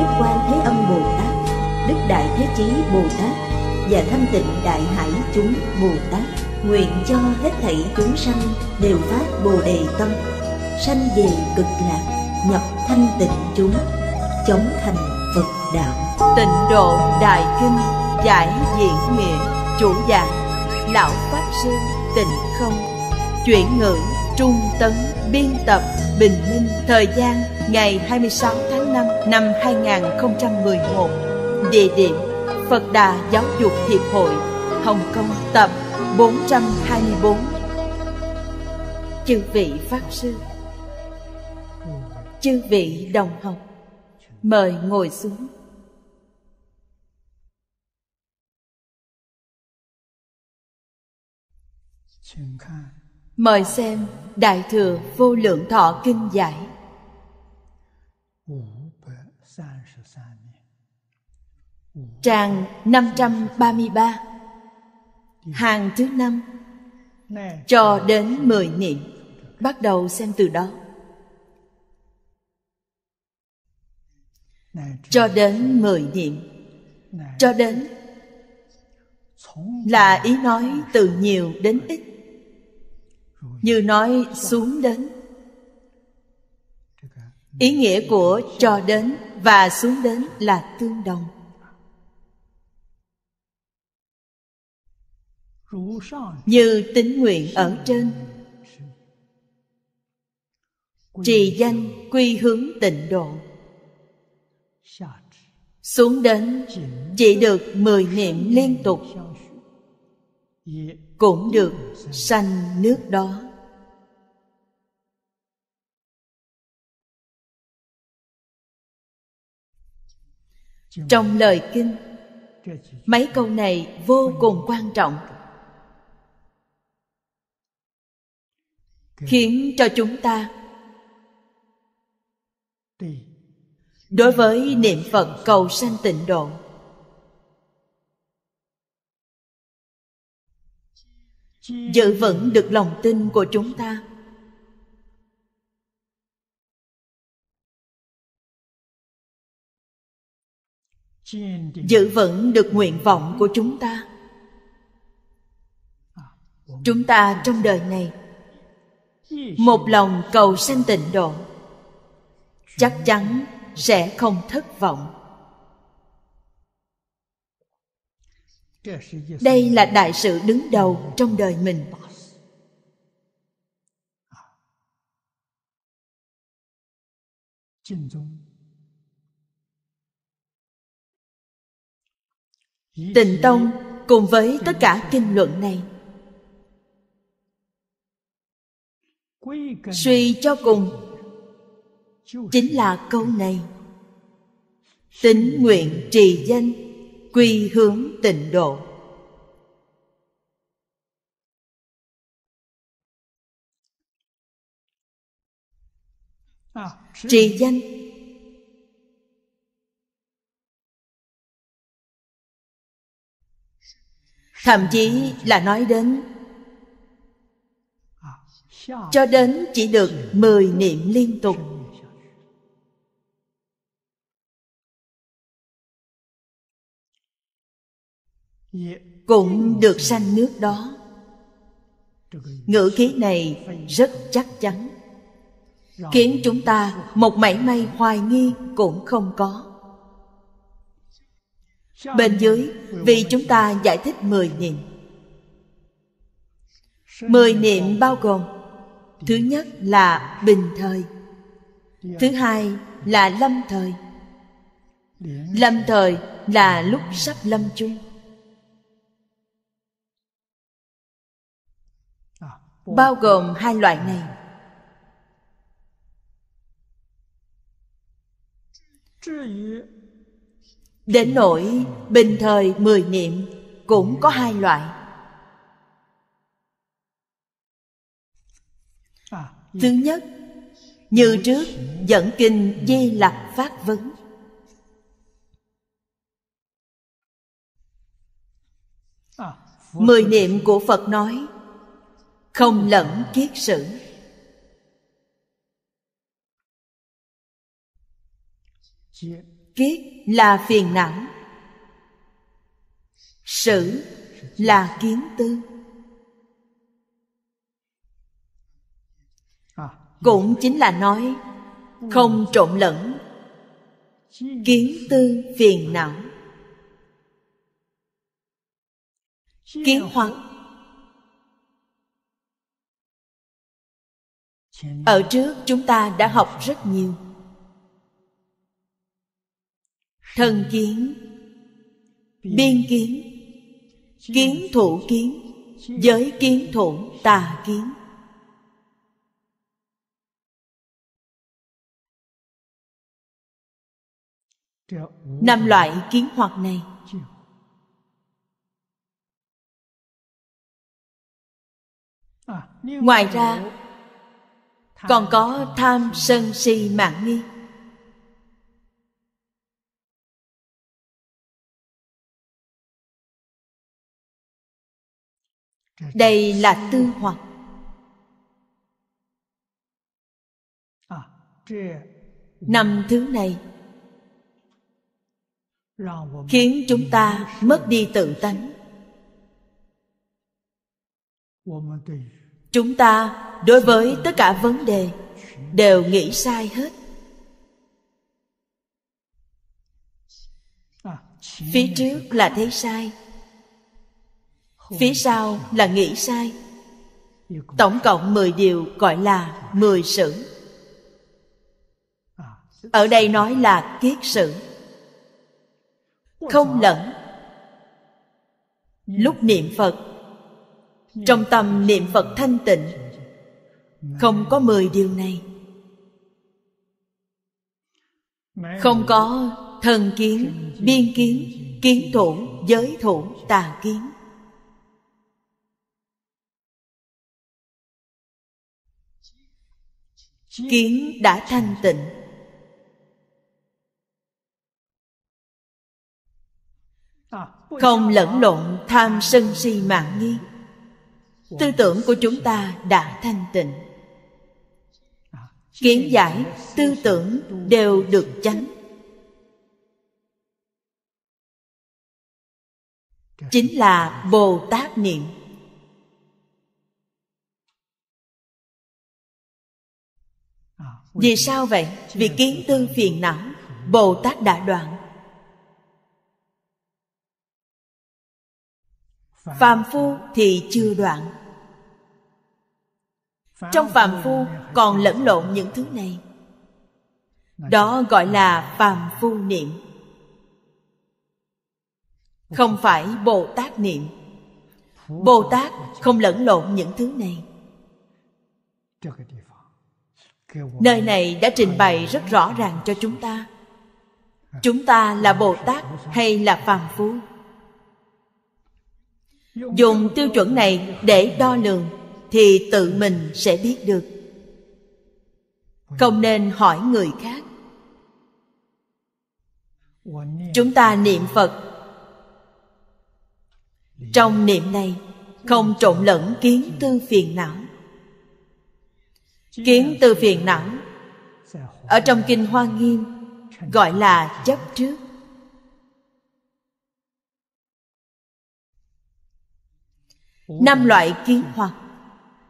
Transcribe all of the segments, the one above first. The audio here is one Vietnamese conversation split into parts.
đức quan thế âm bồ tát đức đại thế chí bồ tát và thanh tịnh đại hải chúng bồ tát nguyện cho hết thảy chúng sanh đều phát bồ đề tâm sanh về cực lạc nhập thanh tịnh chúng chống thành phật đạo tịnh độ đại kinh giải diễn nghĩa chủ giảng lão pháp sư tịnh không chuyển ngữ trung tấn biên tập bình minh thời gian ngày 26 năm 2011 Địa điểm Phật Đà Giáo dục Hiệp hội Hồng Kông tập 424 Chư vị Pháp Sư Chư vị đồng học Mời ngồi xuống Mời xem Đại Thừa Vô Lượng Thọ Kinh Giải Trang 533 Hàng thứ năm Cho đến 10 niệm Bắt đầu xem từ đó Cho đến 10 niệm Cho đến Là ý nói từ nhiều đến ít Như nói xuống đến Ý nghĩa của cho đến và xuống đến là tương đồng như tính nguyện ở trên trì danh quy hướng tịnh độ xuống đến chỉ được mười niệm liên tục cũng được sanh nước đó trong lời kinh mấy câu này vô cùng quan trọng khiến cho chúng ta đối với niệm phật cầu sanh tịnh độ giữ vững được lòng tin của chúng ta giữ vững được nguyện vọng của chúng ta chúng ta trong đời này một lòng cầu sanh tịnh độ chắc chắn sẽ không thất vọng đây là đại sự đứng đầu trong đời mình tịnh tông cùng với tất cả kinh luận này suy cho cùng chính là câu này tính nguyện trì danh quy hướng tịnh độ trì danh thậm chí là nói đến cho đến chỉ được mười niệm liên tục cũng được sanh nước đó ngữ khí này rất chắc chắn khiến chúng ta một mảy may hoài nghi cũng không có bên dưới vì chúng ta giải thích mười niệm mười niệm bao gồm thứ nhất là bình thời thứ hai là lâm thời lâm thời là lúc sắp lâm chung bao gồm hai loại này đến nỗi bình thời mười niệm cũng có hai loại Thứ nhất Như trước dẫn kinh Di Lặc phát vấn Mười niệm của Phật nói Không lẫn kiết sử Kiết là phiền não Sử là kiến tư cũng chính là nói không trộn lẫn kiến tư phiền não kiến hoặc ở trước chúng ta đã học rất nhiều thần kiến biên kiến kiến thủ kiến giới kiến thủ tà kiến năm loại kiến hoặc này ngoài ra còn có tham sân si mạng nghi đây là tư hoặc năm thứ này khiến chúng ta mất đi tự tánh chúng ta đối với tất cả vấn đề đều nghĩ sai hết phía trước là thấy sai phía sau là nghĩ sai tổng cộng mười điều gọi là mười sự ở đây nói là kiết sử không lẫn lúc niệm phật trong tâm niệm phật thanh tịnh không có mười điều này không có thần kiến biên kiến kiến thủ giới thủ tà kiến kiến đã thanh tịnh không lẫn lộn tham sân si mạng nghi tư tưởng của chúng ta đã thanh tịnh kiến giải tư tưởng đều được chánh chính là bồ tát niệm vì sao vậy vì kiến tư phiền não bồ tát đã đoạn phàm phu thì chưa đoạn trong phàm phu còn lẫn lộn những thứ này đó gọi là phàm phu niệm không phải bồ tát niệm bồ tát không lẫn lộn những thứ này nơi này đã trình bày rất rõ ràng cho chúng ta chúng ta là bồ tát hay là phàm phu dùng tiêu chuẩn này để đo lường thì tự mình sẽ biết được không nên hỏi người khác chúng ta niệm phật trong niệm này không trộn lẫn kiến tư phiền não kiến tư phiền não ở trong kinh hoa nghiêm gọi là chấp trước năm loại kiến hoặc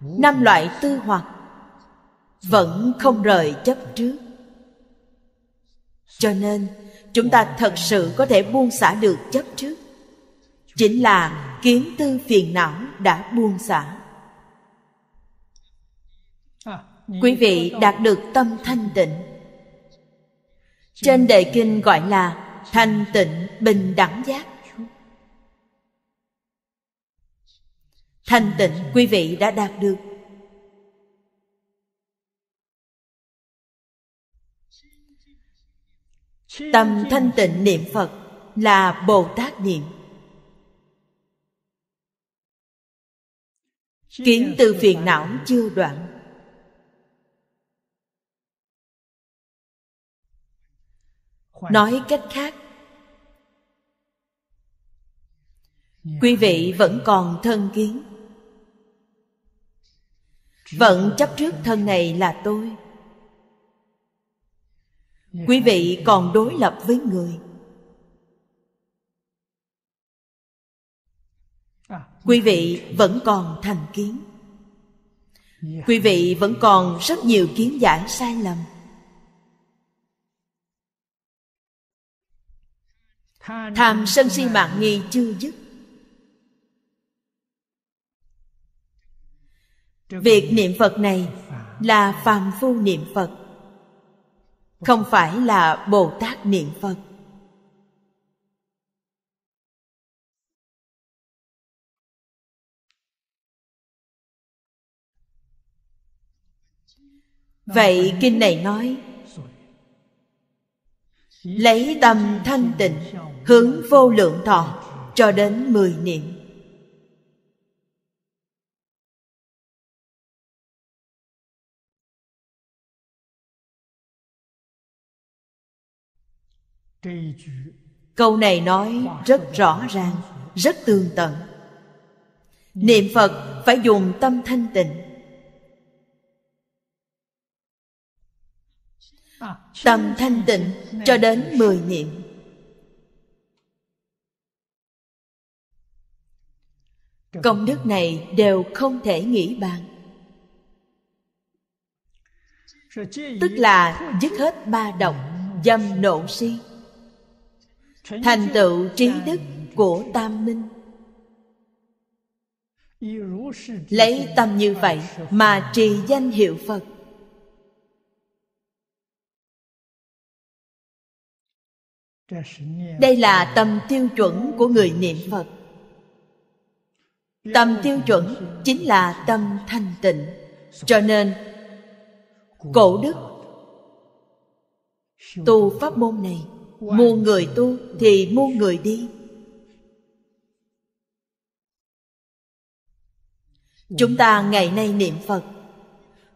năm loại tư hoặc vẫn không rời chấp trước cho nên chúng ta thật sự có thể buông xả được chấp trước chính là kiến tư phiền não đã buông xả quý vị đạt được tâm thanh tịnh trên đề kinh gọi là thanh tịnh bình đẳng giác thanh tịnh quý vị đã đạt được tâm thanh tịnh niệm phật là bồ tát niệm kiến từ phiền não chưa đoạn nói cách khác quý vị vẫn còn thân kiến vẫn chấp trước thân này là tôi quý vị còn đối lập với người quý vị vẫn còn thành kiến quý vị vẫn còn rất nhiều kiến giải sai lầm tham sân si mạng nghi chưa dứt việc niệm phật này là phàm phu niệm phật không phải là bồ tát niệm phật vậy kinh này nói lấy tâm thanh tịnh hướng vô lượng thọ cho đến mười niệm câu này nói rất rõ ràng rất tương tận niệm phật phải dùng tâm thanh tịnh tâm thanh tịnh cho đến mười niệm công đức này đều không thể nghĩ bàn tức là dứt hết ba động dâm nộ si thành tựu trí đức của tam minh lấy tâm như vậy mà trì danh hiệu phật đây là tâm tiêu chuẩn của người niệm phật tâm tiêu chuẩn chính là tâm thanh tịnh cho nên cổ đức tu pháp môn này muôn người tu thì muôn người đi chúng ta ngày nay niệm phật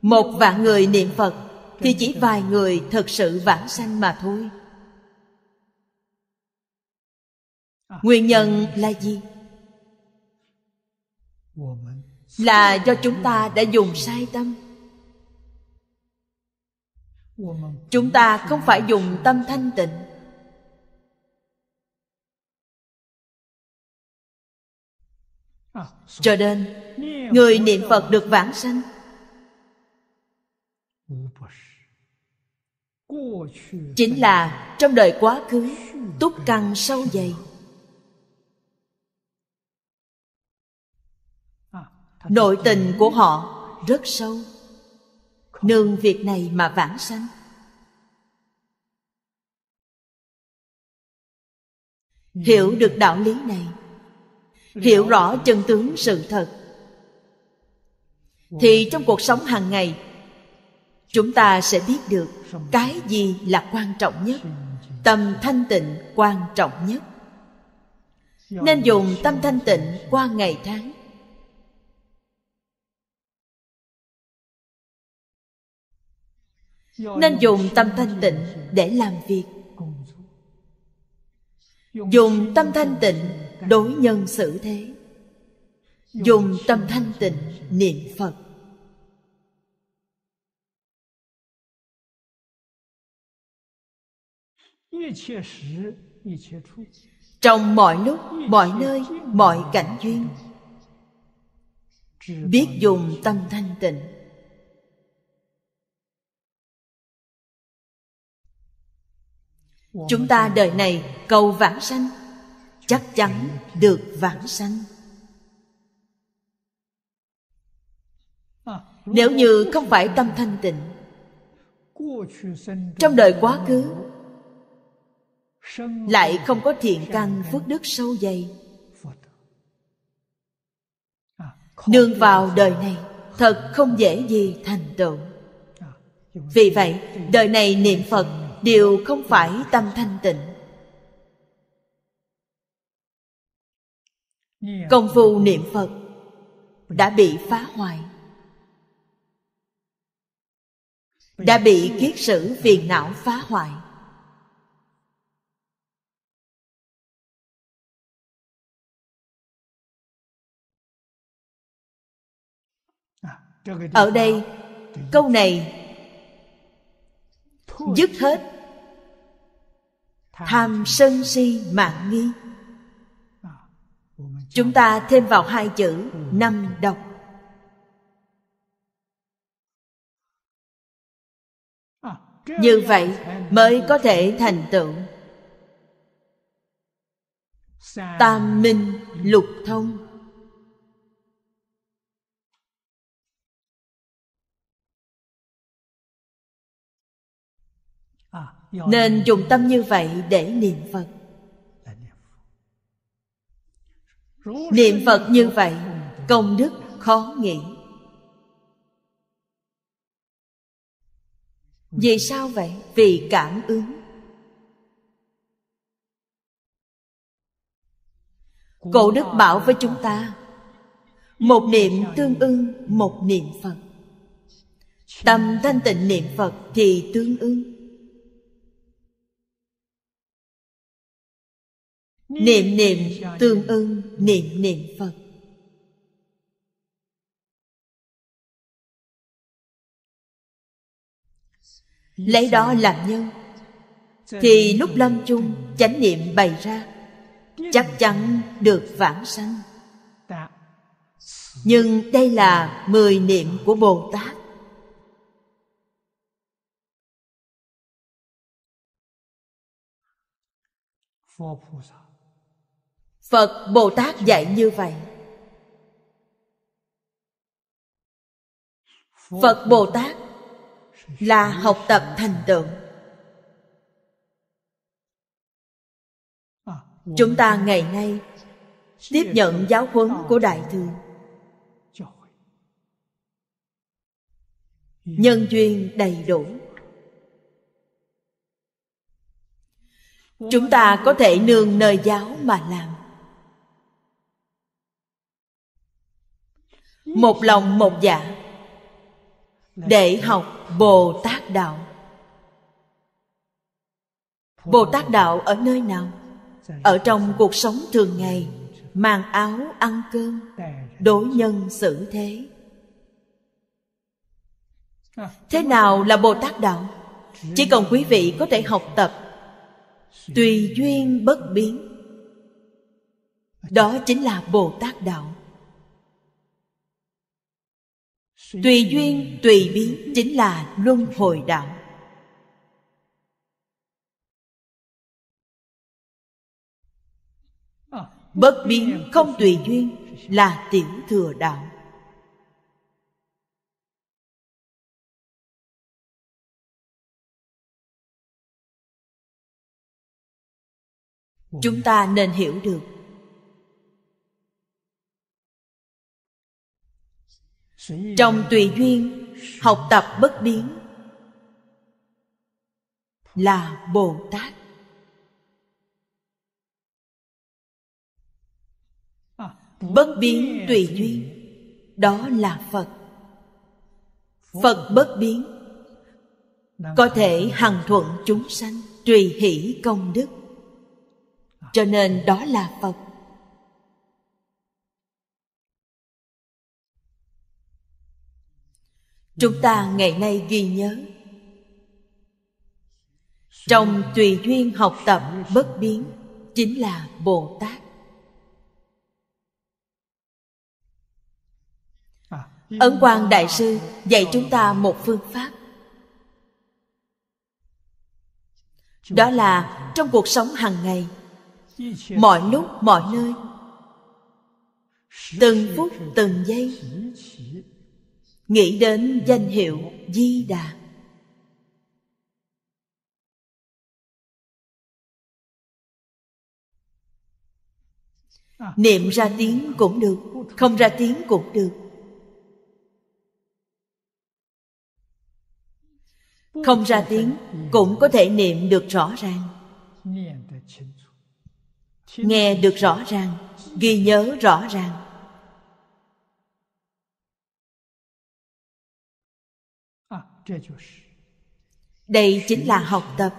một vạn người niệm phật thì chỉ vài người thật sự vãng sanh mà thôi nguyên nhân là gì là do chúng ta đã dùng sai tâm chúng ta không phải dùng tâm thanh tịnh cho nên người niệm phật được vãng sanh chính là trong đời quá khứ túc căn sâu dày nội tình của họ rất sâu nương việc này mà vãng sanh hiểu được đạo lý này hiểu rõ chân tướng sự thật thì trong cuộc sống hàng ngày chúng ta sẽ biết được cái gì là quan trọng nhất tâm thanh tịnh quan trọng nhất nên dùng tâm thanh tịnh qua ngày tháng nên dùng tâm thanh tịnh để làm việc dùng tâm thanh tịnh đối nhân xử thế dùng tâm thanh tịnh niệm phật trong mọi lúc mọi nơi mọi cảnh duyên biết dùng tâm thanh tịnh chúng ta đời này cầu vãng sanh chắc chắn được vãng sanh nếu như không phải tâm thanh tịnh trong đời quá khứ lại không có thiện căn phước đức sâu dày nương vào đời này thật không dễ gì thành tựu vì vậy đời này niệm phật đều không phải tâm thanh tịnh công phu niệm phật đã bị phá hoại đã bị kiết sử phiền não phá hoại à, ở đây câu này dứt hết tham sân si mạng nghi chúng ta thêm vào hai chữ năm độc như vậy mới có thể thành tựu tam minh lục thông nên dùng tâm như vậy để niệm phật niệm phật như vậy công đức khó nghĩ vì sao vậy vì cảm ứng cổ đức bảo với chúng ta một niệm tương ưng một niệm phật tâm thanh tịnh niệm phật thì tương ưng niệm niệm tương ưng niệm niệm phật lấy đó làm nhân thì lúc lâm chung chánh niệm bày ra chắc chắn được vãng sanh nhưng đây là mười niệm của bồ tát phật phật bồ tát dạy như vậy phật bồ tát là học tập thành tựu chúng ta ngày nay tiếp nhận giáo huấn của đại thừa nhân duyên đầy đủ chúng ta có thể nương nơi giáo mà làm một lòng một dạ để học bồ tát đạo bồ tát đạo ở nơi nào ở trong cuộc sống thường ngày mang áo ăn cơm đối nhân xử thế thế nào là bồ tát đạo chỉ cần quý vị có thể học tập tùy duyên bất biến đó chính là bồ tát đạo tùy duyên tùy biến chính là luân hồi đạo bất biến không tùy duyên là tiểu thừa đạo chúng ta nên hiểu được trong tùy duyên học tập bất biến là bồ tát bất biến tùy duyên đó là phật phật bất biến có thể hằng thuận chúng sanh tùy hỷ công đức cho nên đó là phật chúng ta ngày nay ghi nhớ trong tùy duyên học tập bất biến chính là bồ tát ấn quang đại sư dạy chúng ta một phương pháp đó là trong cuộc sống hàng ngày mọi lúc mọi nơi từng phút từng giây nghĩ đến danh hiệu di đà à. niệm ra tiếng cũng được không ra tiếng cũng được không ra tiếng cũng có thể niệm được rõ ràng nghe được rõ ràng ghi nhớ rõ ràng đây chính là học tập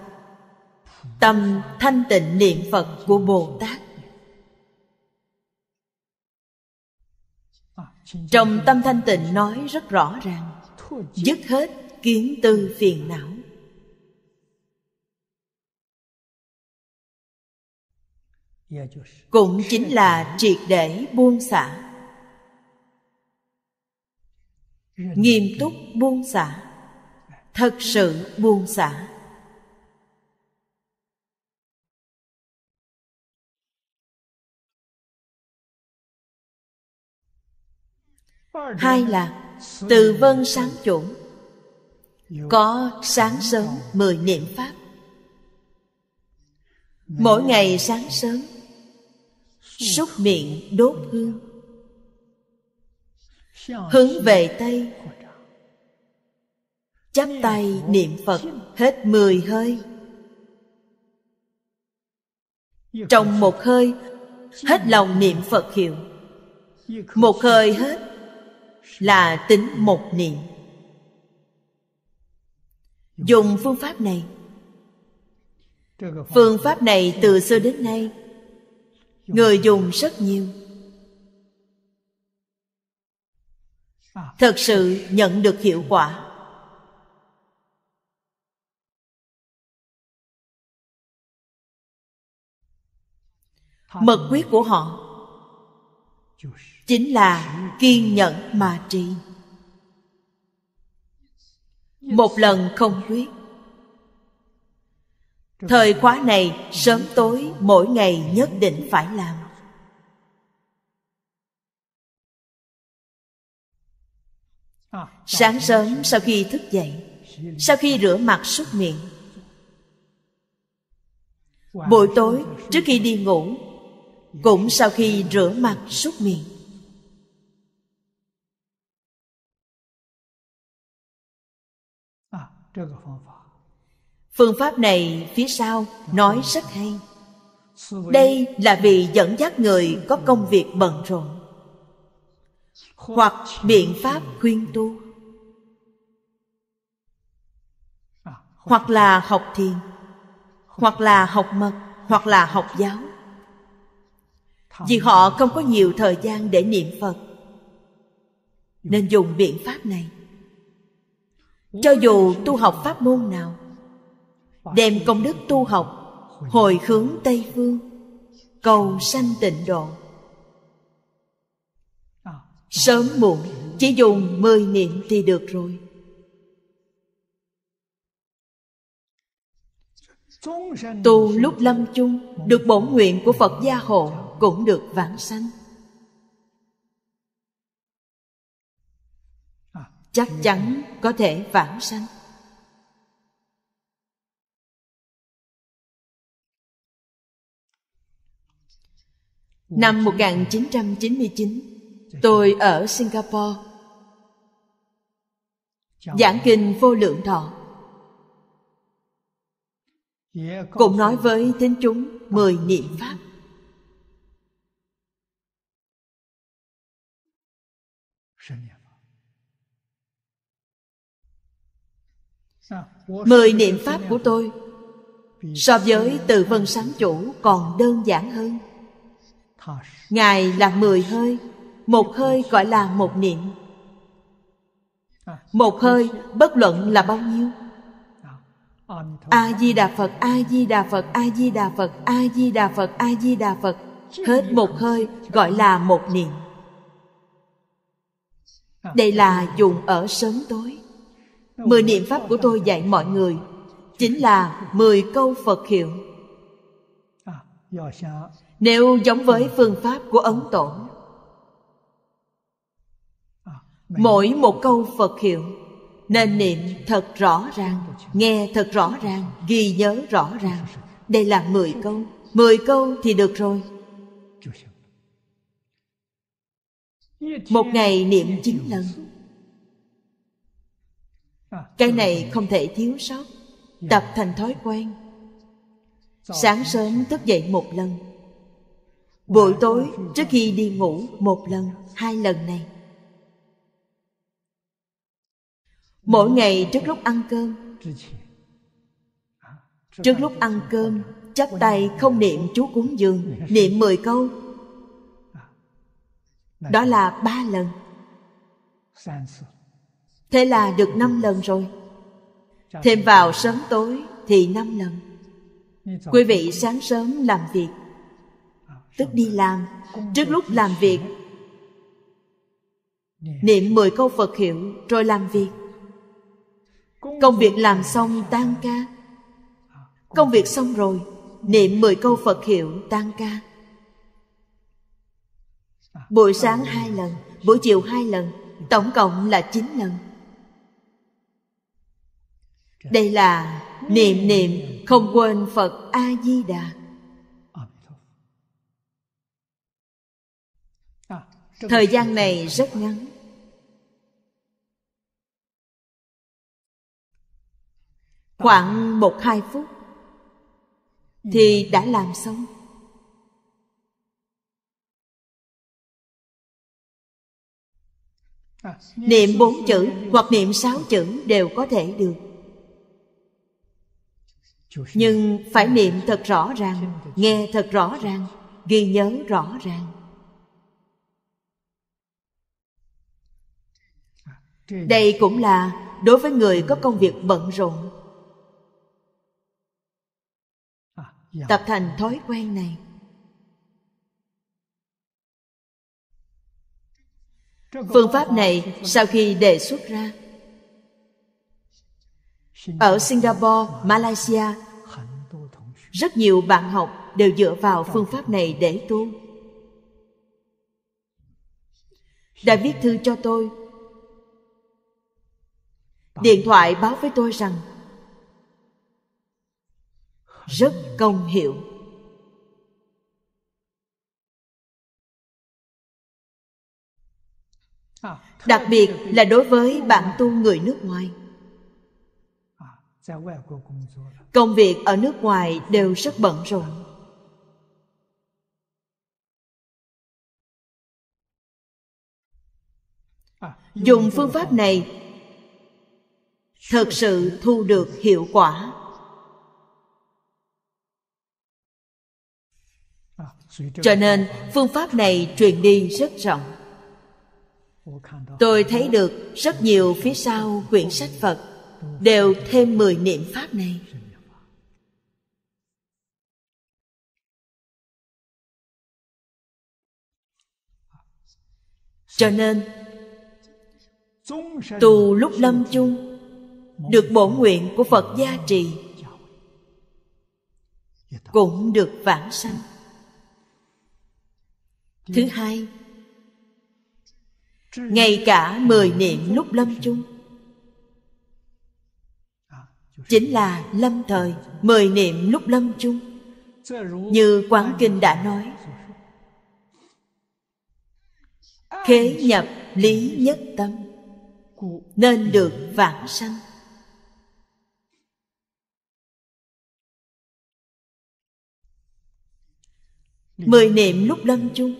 tâm thanh tịnh niệm phật của bồ tát trong tâm thanh tịnh nói rất rõ ràng dứt hết kiến tư phiền não cũng chính là triệt để buông xả nghiêm túc buông xả thật sự buông xả hai là từ vân sáng chủ có sáng sớm mười niệm pháp mỗi ngày sáng sớm súc miệng đốt hương hướng về tây chắp tay niệm phật hết mười hơi trong một hơi hết lòng niệm phật hiệu một hơi hết là tính một niệm dùng phương pháp này phương pháp này từ xưa đến nay người dùng rất nhiều thật sự nhận được hiệu quả mật quyết của họ chính là kiên nhẫn mà trì một lần không quyết thời khóa này sớm tối mỗi ngày nhất định phải làm sáng sớm sau khi thức dậy sau khi rửa mặt súc miệng buổi tối trước khi đi ngủ cũng sau khi rửa mặt súc miệng à, phương pháp này phía sau nói rất hay đây là vì dẫn dắt người có công việc bận rộn hoặc biện pháp khuyên tu à, hoặc là học thiền hoặc là học mật hoặc là học giáo vì họ không có nhiều thời gian để niệm phật nên dùng biện pháp này cho dù tu học pháp môn nào đem công đức tu học hồi hướng tây phương cầu sanh tịnh độ sớm muộn chỉ dùng mười niệm thì được rồi tu lúc lâm chung được bổn nguyện của phật gia hộ cũng được vãng sanh à, chắc chắn có thể vãng sanh Năm 1999 Tôi ở Singapore Giảng kinh vô lượng thọ dạ, Cũng nói với thính chúng mười niệm Pháp mười niệm pháp của tôi so với từ vân sáng chủ còn đơn giản hơn ngài là mười hơi một hơi gọi là một niệm một hơi bất luận là bao nhiêu a di đà phật a di đà phật a di đà phật a di đà phật a di đà phật hết một hơi gọi là một niệm đây là dùng ở sớm tối mười niệm pháp của tôi dạy mọi người chính là mười câu phật hiệu nếu giống với phương pháp của ấn tổ mỗi một câu phật hiệu nên niệm thật rõ ràng nghe thật rõ ràng ghi nhớ rõ ràng đây là mười câu mười câu thì được rồi một ngày niệm chín lần cái này không thể thiếu sót tập thành thói quen sáng sớm thức dậy một lần buổi tối trước khi đi ngủ một lần hai lần này mỗi ngày trước lúc ăn cơm trước lúc ăn cơm chắp tay không niệm chú cúng dường niệm mười câu đó là ba lần thế là được năm lần rồi thêm vào sớm tối thì năm lần quý vị sáng sớm làm việc tức đi làm trước lúc làm việc niệm mười câu phật hiệu rồi làm việc công việc làm xong tan ca công việc xong rồi niệm mười câu phật hiệu tan ca buổi sáng hai lần buổi chiều hai lần tổng cộng là chín lần đây là niệm niệm không quên phật a di đà thời gian này rất ngắn khoảng một hai phút thì đã làm xong niệm bốn chữ hoặc niệm sáu chữ đều có thể được nhưng phải niệm thật rõ ràng nghe thật rõ ràng ghi nhớ rõ ràng đây cũng là đối với người có công việc bận rộn tập thành thói quen này phương pháp này sau khi đề xuất ra ở singapore malaysia rất nhiều bạn học đều dựa vào phương pháp này để tu đã viết thư cho tôi điện thoại báo với tôi rằng rất công hiệu đặc biệt là đối với bạn tu người nước ngoài công việc ở nước ngoài đều rất bận rộn à, dùng phương pháp này thật sự thu được hiệu quả à, cho nên phương pháp này truyền đi rất rộng tôi thấy được rất nhiều phía sau quyển sách phật đều thêm mười niệm pháp này cho nên tù lúc lâm chung được bổ nguyện của phật gia trì cũng được vãng sanh thứ hai ngay cả mười niệm lúc lâm chung chính là lâm thời mời niệm lúc lâm chung như quán kinh đã nói khế nhập lý nhất tâm nên được vạn sanh mời niệm lúc lâm chung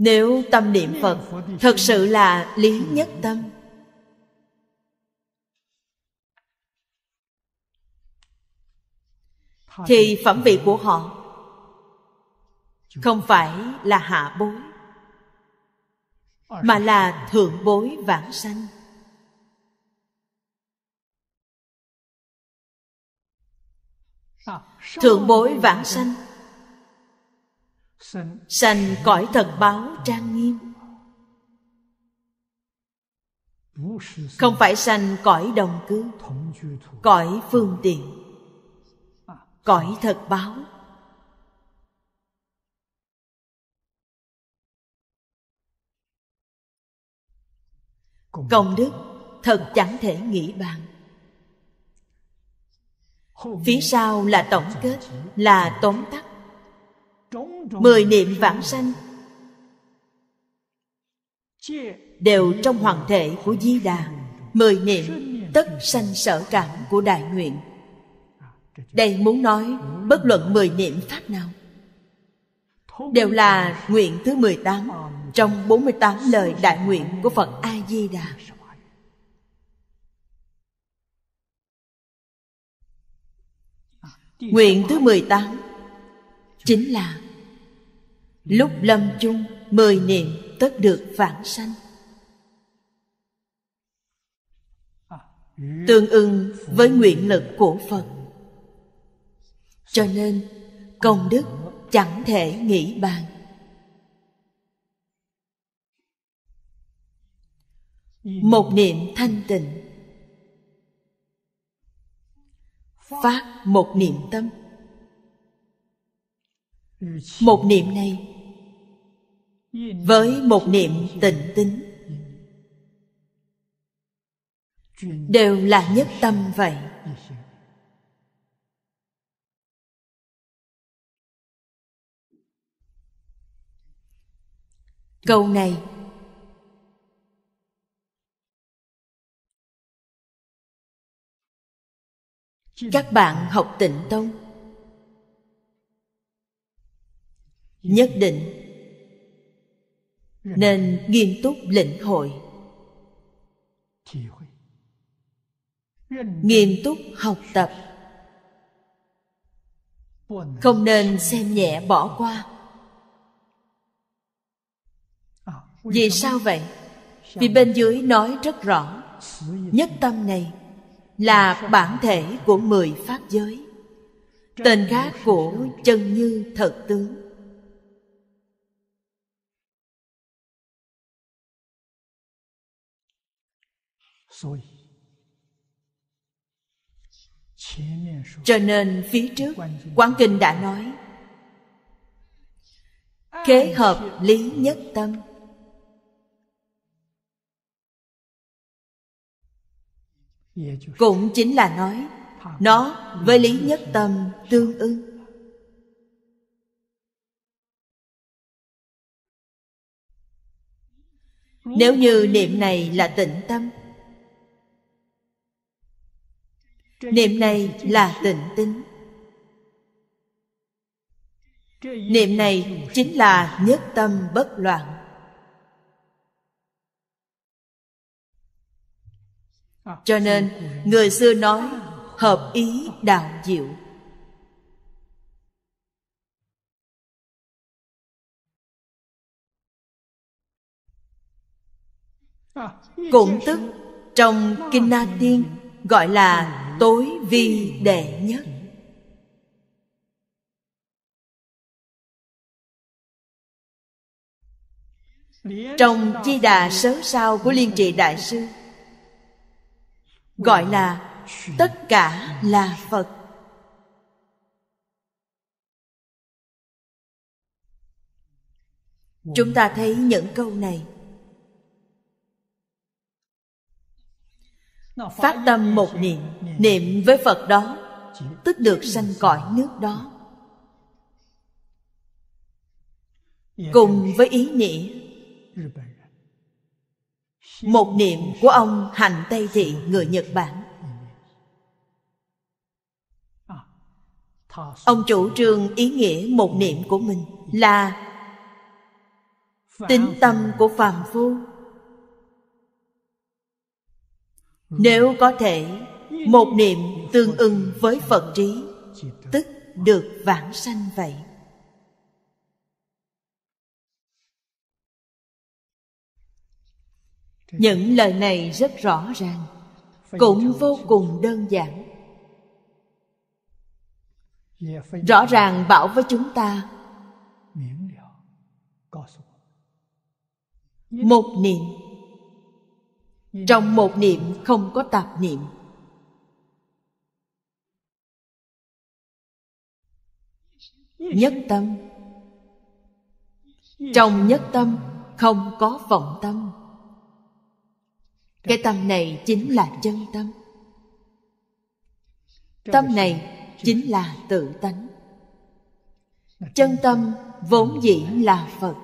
nếu tâm niệm phật thật sự là lý nhất tâm thì phẩm vị của họ không phải là hạ bối mà là thượng bối vãng sanh thượng bối vãng sanh sanh cõi thật báo trang nghiêm không phải sanh cõi đồng cư cõi phương tiện cõi thật báo công đức thật chẳng thể nghĩ bàn phía sau là tổng kết là tóm tắt mười niệm vãng sanh đều trong hoàng thể của di đà mười niệm tất sanh sở cảm của đại nguyện đây muốn nói bất luận mười niệm pháp nào đều là nguyện thứ mười tám trong 48 lời đại nguyện của Phật A Di Đà. Nguyện thứ 18 chính là lúc lâm chung mười niệm tất được vãng sanh tương ưng với nguyện lực của phật cho nên công đức chẳng thể nghĩ bàn một niệm thanh tịnh phát một niệm tâm một niệm này với một niệm tịnh tính đều là nhất tâm vậy câu này các bạn học tịnh tông nhất định nên nghiêm túc lĩnh hội nghiêm túc học tập không nên xem nhẹ bỏ qua vì sao vậy vì bên dưới nói rất rõ nhất tâm này là bản thể của mười pháp giới tên khác của chân như thật tướng cho nên phía trước quán kinh đã nói kế hợp lý nhất tâm cũng chính là nói nó với lý nhất tâm tương ưng nếu như niệm này là tịnh tâm niệm này là tịnh tính niệm này chính là nhất tâm bất loạn cho nên người xưa nói hợp ý đạo diệu cũng tức trong kinh na tiên gọi là tối vi đệ nhất trong chi đà sớ sao của liên trì đại sư gọi là tất cả là phật chúng ta thấy những câu này phát tâm một niệm niệm với phật đó tức được sanh cõi nước đó cùng với ý nghĩa một niệm của ông hành tây thị người nhật bản ông chủ trương ý nghĩa một niệm của mình là tính tâm của phàm phu nếu có thể một niệm tương ưng với phật trí tức được vãng sanh vậy những lời này rất rõ ràng cũng vô cùng đơn giản rõ ràng bảo với chúng ta một niệm Ừ. trong một niệm không có tạp niệm nhất tâm trong nhất tâm không có vọng tâm cái tâm này chính là chân tâm tâm này chính là tự tánh chân tâm vốn dĩ là phật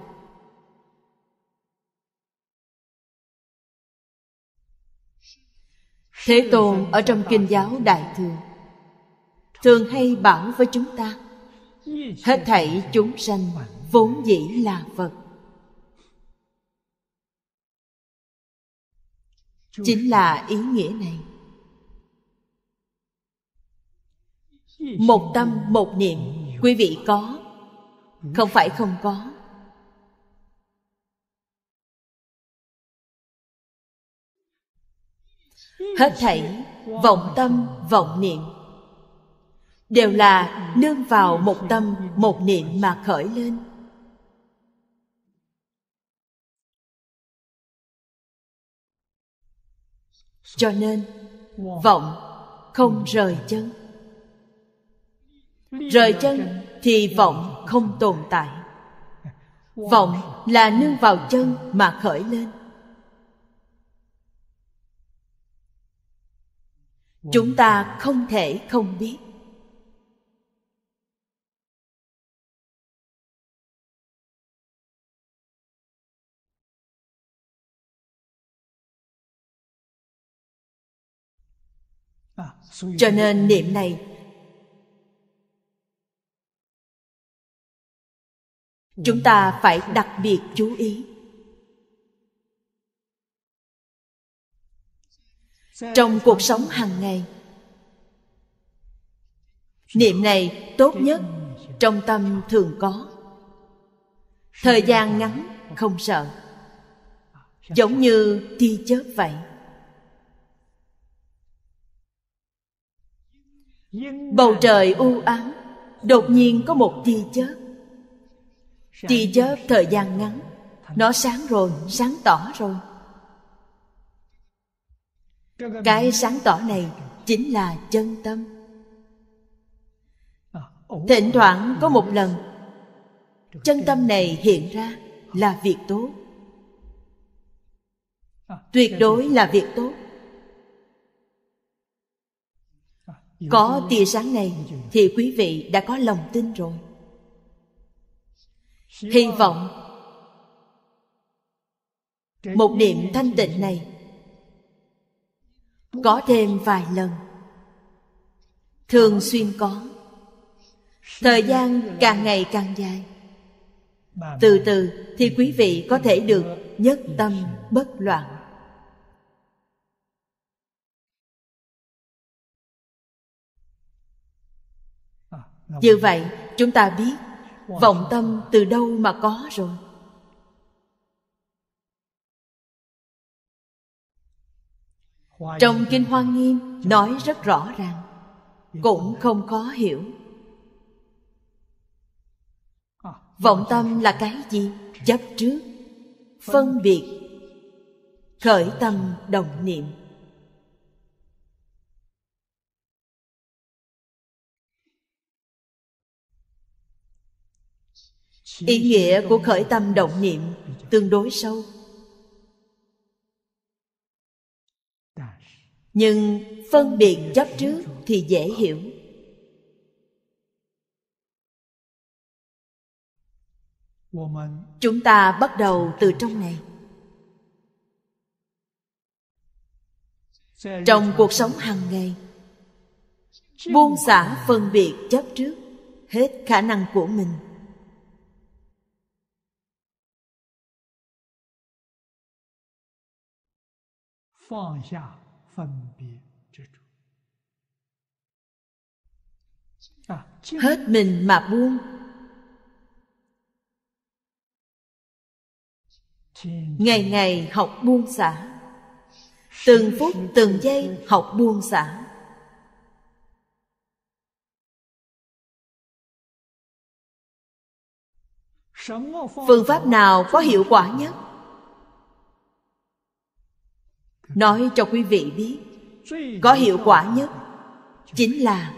thế tôn ở trong kinh giáo đại thừa thường hay bảo với chúng ta hết thảy chúng sanh vốn dĩ là phật chính là ý nghĩa này một tâm một niệm quý vị có không phải không có hết thảy vọng tâm vọng niệm đều là nương vào một tâm một niệm mà khởi lên cho nên vọng không rời chân rời chân thì vọng không tồn tại vọng là nương vào chân mà khởi lên chúng ta không thể không biết cho nên niệm này chúng ta phải đặc biệt chú ý trong cuộc sống hàng ngày niệm này tốt nhất trong tâm thường có thời gian ngắn không sợ giống như thi chớp vậy bầu trời u ám đột nhiên có một thi chớp thi chớp thời gian ngắn nó sáng rồi sáng tỏ rồi cái sáng tỏ này chính là chân tâm thỉnh thoảng có một lần chân tâm này hiện ra là việc tốt tuyệt đối là việc tốt có tia sáng này thì quý vị đã có lòng tin rồi hy vọng một niệm thanh tịnh này có thêm vài lần thường xuyên có thời gian càng ngày càng dài từ từ thì quý vị có thể được nhất tâm bất loạn như vậy chúng ta biết vọng tâm từ đâu mà có rồi trong kinh hoa nghiêm nói rất rõ ràng dạ. cũng không khó hiểu à, vọng vâng. tâm là cái gì chấp trước phân biệt khởi tâm đồng niệm ý nghĩa của khởi tâm động niệm tương đối sâu nhưng phân biệt chấp trước thì dễ hiểu chúng ta bắt đầu từ trong này trong cuộc sống hàng ngày buông xả phân biệt chấp trước hết khả năng của mình. À, hết mình mà buông ngày ngày học buông xả từng phút từng giây học buông xả phương pháp nào có hiệu quả nhất nói cho quý vị biết có hiệu quả nhất chính là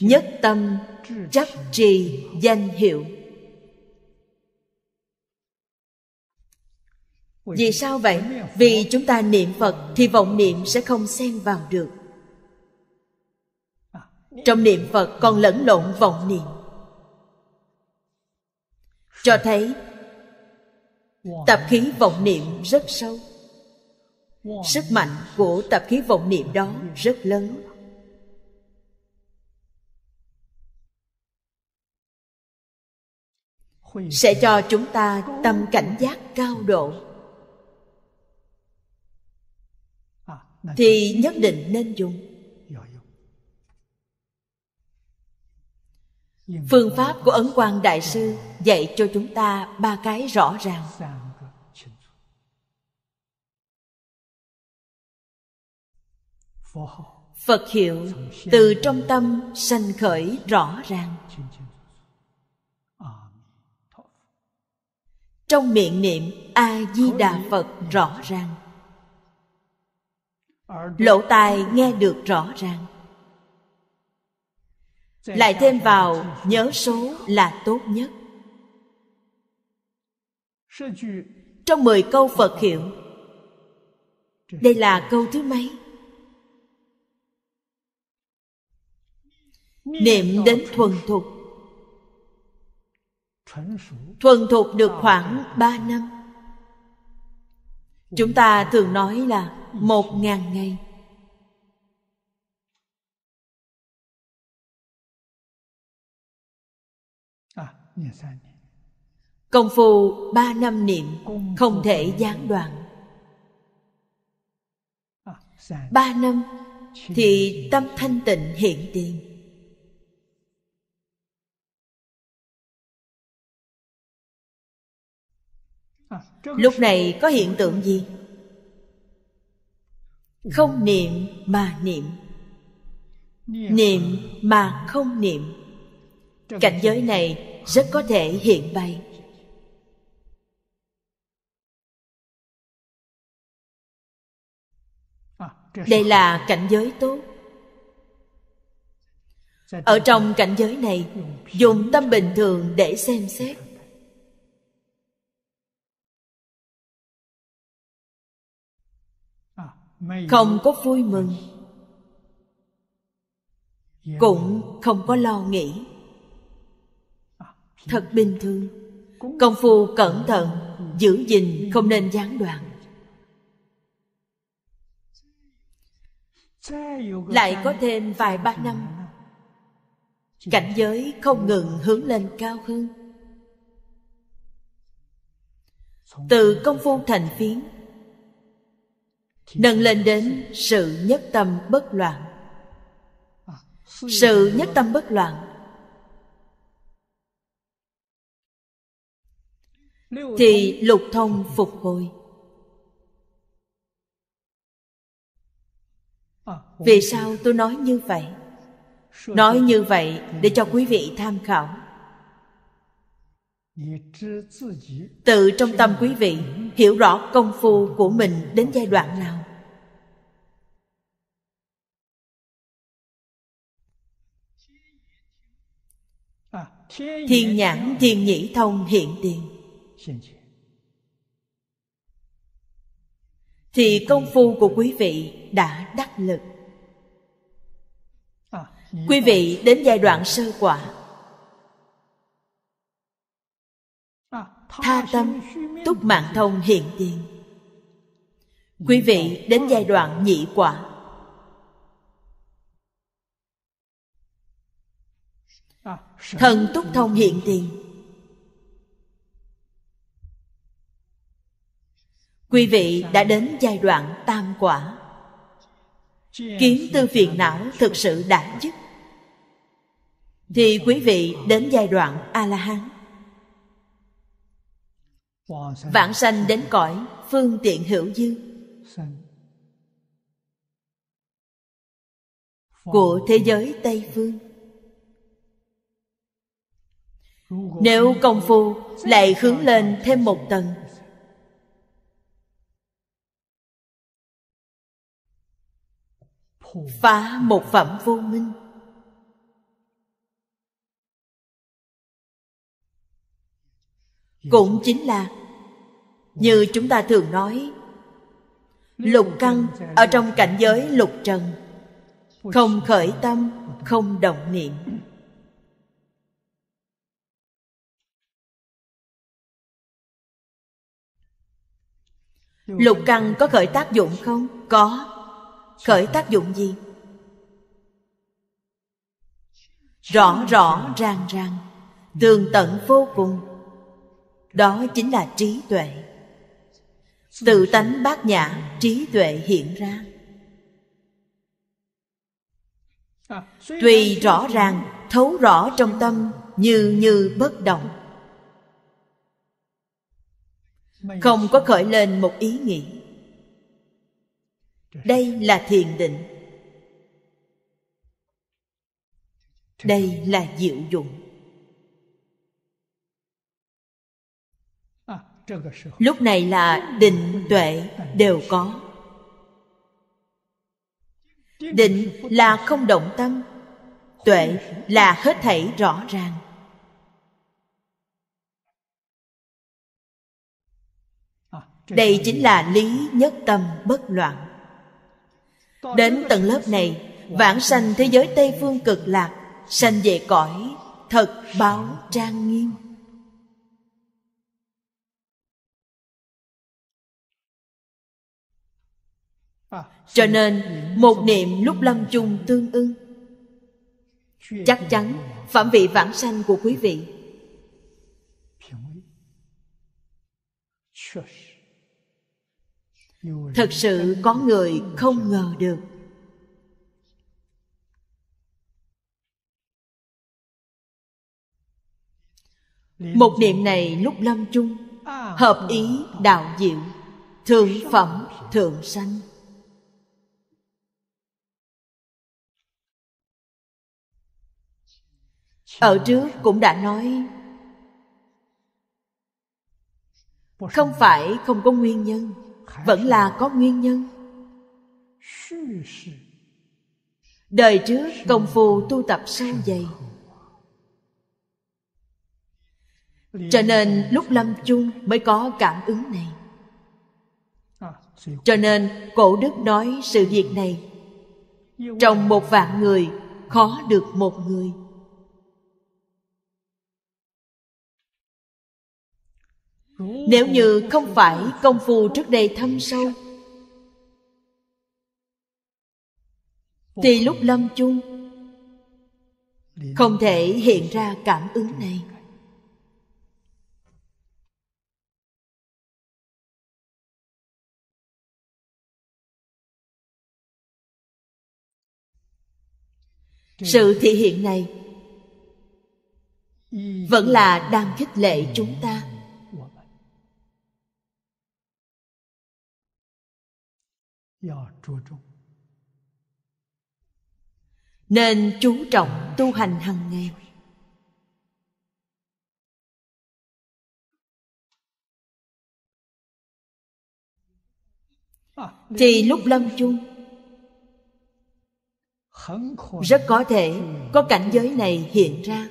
nhất tâm chấp trì danh hiệu vì sao vậy vì chúng ta niệm phật thì vọng niệm sẽ không xen vào được trong niệm phật còn lẫn lộn vọng niệm cho thấy tập khí vọng niệm rất sâu sức mạnh của tập khí vọng niệm đó rất lớn sẽ cho chúng ta tâm cảnh giác cao độ thì nhất định nên dùng phương pháp của ấn quang đại sư dạy cho chúng ta ba cái rõ ràng phật hiệu từ trong tâm sanh khởi rõ ràng trong miệng niệm a di đà phật rõ ràng lỗ tai nghe được rõ ràng lại thêm vào nhớ số là tốt nhất trong mười câu Phật hiệu Đây là câu thứ mấy? niệm đến thuần thục thuần thục được khoảng ba năm chúng ta thường nói là một ngàn ngày à, công phu ba năm niệm không thể gián đoạn ba năm à, thì tâm thanh tịnh hiện tiền lúc này có hiện tượng gì không niệm mà niệm niệm mà không niệm cảnh giới này rất có thể hiện bày đây là cảnh giới tốt ở trong cảnh giới này dùng tâm bình thường để xem xét không có vui mừng cũng không có lo nghĩ à, thật bình thường công phu cẩn thận giữ gìn không nên gián đoạn lại có thêm vài ba năm cảnh giới không ngừng hướng lên cao hơn từ công phu thành phiến nâng lên đến sự nhất tâm bất loạn sự nhất tâm bất loạn thì lục thông phục hồi vì sao tôi nói như vậy nói như vậy để cho quý vị tham khảo tự trong tâm quý vị hiểu rõ công phu của mình đến giai đoạn nào thiên nhãn thiên nhĩ thông hiện tiền thì công phu của quý vị đã đắc lực quý vị đến giai đoạn sơ quả tha tâm túc mạng thông hiện tiền quý vị đến giai đoạn nhị quả thần túc thông hiện tiền quý vị đã đến giai đoạn tam quả kiến tư phiền não thực sự đã dứt thì quý vị đến giai đoạn a la hán vãng sanh đến cõi phương tiện hữu dư của thế giới tây phương nếu công phu lại hướng lên thêm một tầng phá một phẩm vô minh cũng chính là như chúng ta thường nói lục căn ở trong cảnh giới lục trần không khởi tâm không động niệm lục căn có khởi tác dụng không có khởi tác dụng gì rõ rõ ràng ràng tường tận vô cùng đó chính là trí tuệ tự tánh bát nhã trí tuệ hiện ra à, tùy rõ ràng thấu rõ trong tâm như như bất động không có khởi lên một ý nghĩ đây là thiền định đây là diệu dụng à, lúc này là định tuệ đều có định là không động tâm tuệ là hết thảy rõ ràng đây chính là lý nhất tâm bất loạn đến tầng lớp này vãng sanh thế giới tây phương cực lạc sanh về cõi thật báo trang nghiêm cho nên một niệm lúc lâm chung tương ưng chắc chắn phẩm vị vãng sanh của quý vị thật sự có người không ngờ được một niệm này lúc lâm chung à. hợp ý đạo diệu thượng phẩm thượng sanh ở trước cũng đã nói không phải không có nguyên nhân vẫn là có nguyên nhân đời trước công phu tu tập sâu dày cho nên lúc lâm chung mới có cảm ứng này à, cho nên cổ đức nói sự việc này trong một vạn người khó được một người nếu như không phải công phu trước đây thâm sâu thì lúc lâm chung không thể hiện ra cảm ứng này sự thể hiện này vẫn là đang khích lệ chúng ta nên chú trọng tu hành hàng ngày à, thì lúc lâm chung rất có thể có cảnh giới này hiện ra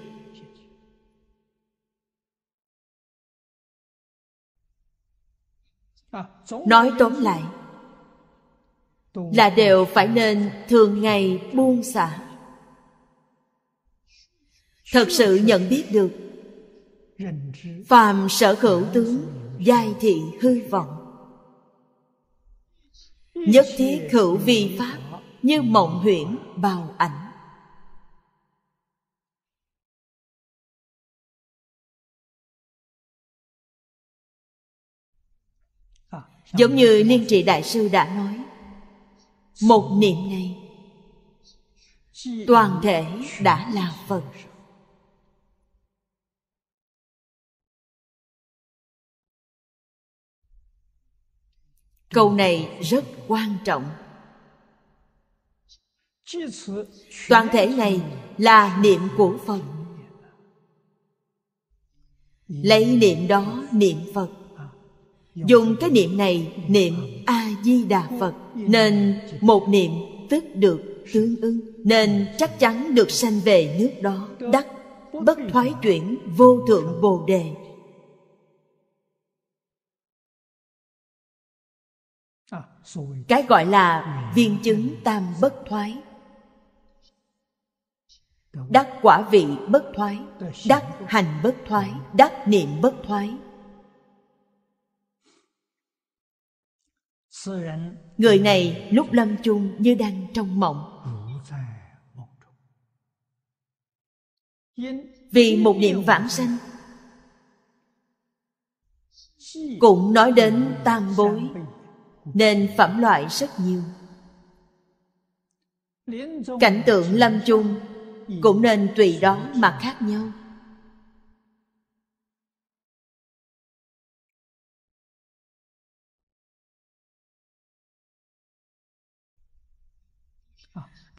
à, nói tóm lại là đều phải nên thường ngày buông xả thật sự nhận biết được phàm sở khẩu tướng giai thị hư vọng nhất thiết khẩu vi pháp như mộng huyễn bào ảnh ờ, giống như liên trị đại sư đã nói một niệm này toàn thể đã là phật câu này rất quan trọng toàn thể này là niệm của phật lấy niệm đó niệm phật dùng cái niệm này niệm a di đà phật nên một niệm tức được tương ưng nên chắc chắn được sanh về nước đó đắc bất thoái chuyển vô thượng bồ đề cái gọi là viên chứng tam bất thoái đắc quả vị bất thoái đắc hành bất thoái đắc niệm bất thoái Người này lúc lâm chung như đang trong mộng Vì một niệm vãng sanh Cũng nói đến tam bối Nên phẩm loại rất nhiều Cảnh tượng lâm chung Cũng nên tùy đó mà khác nhau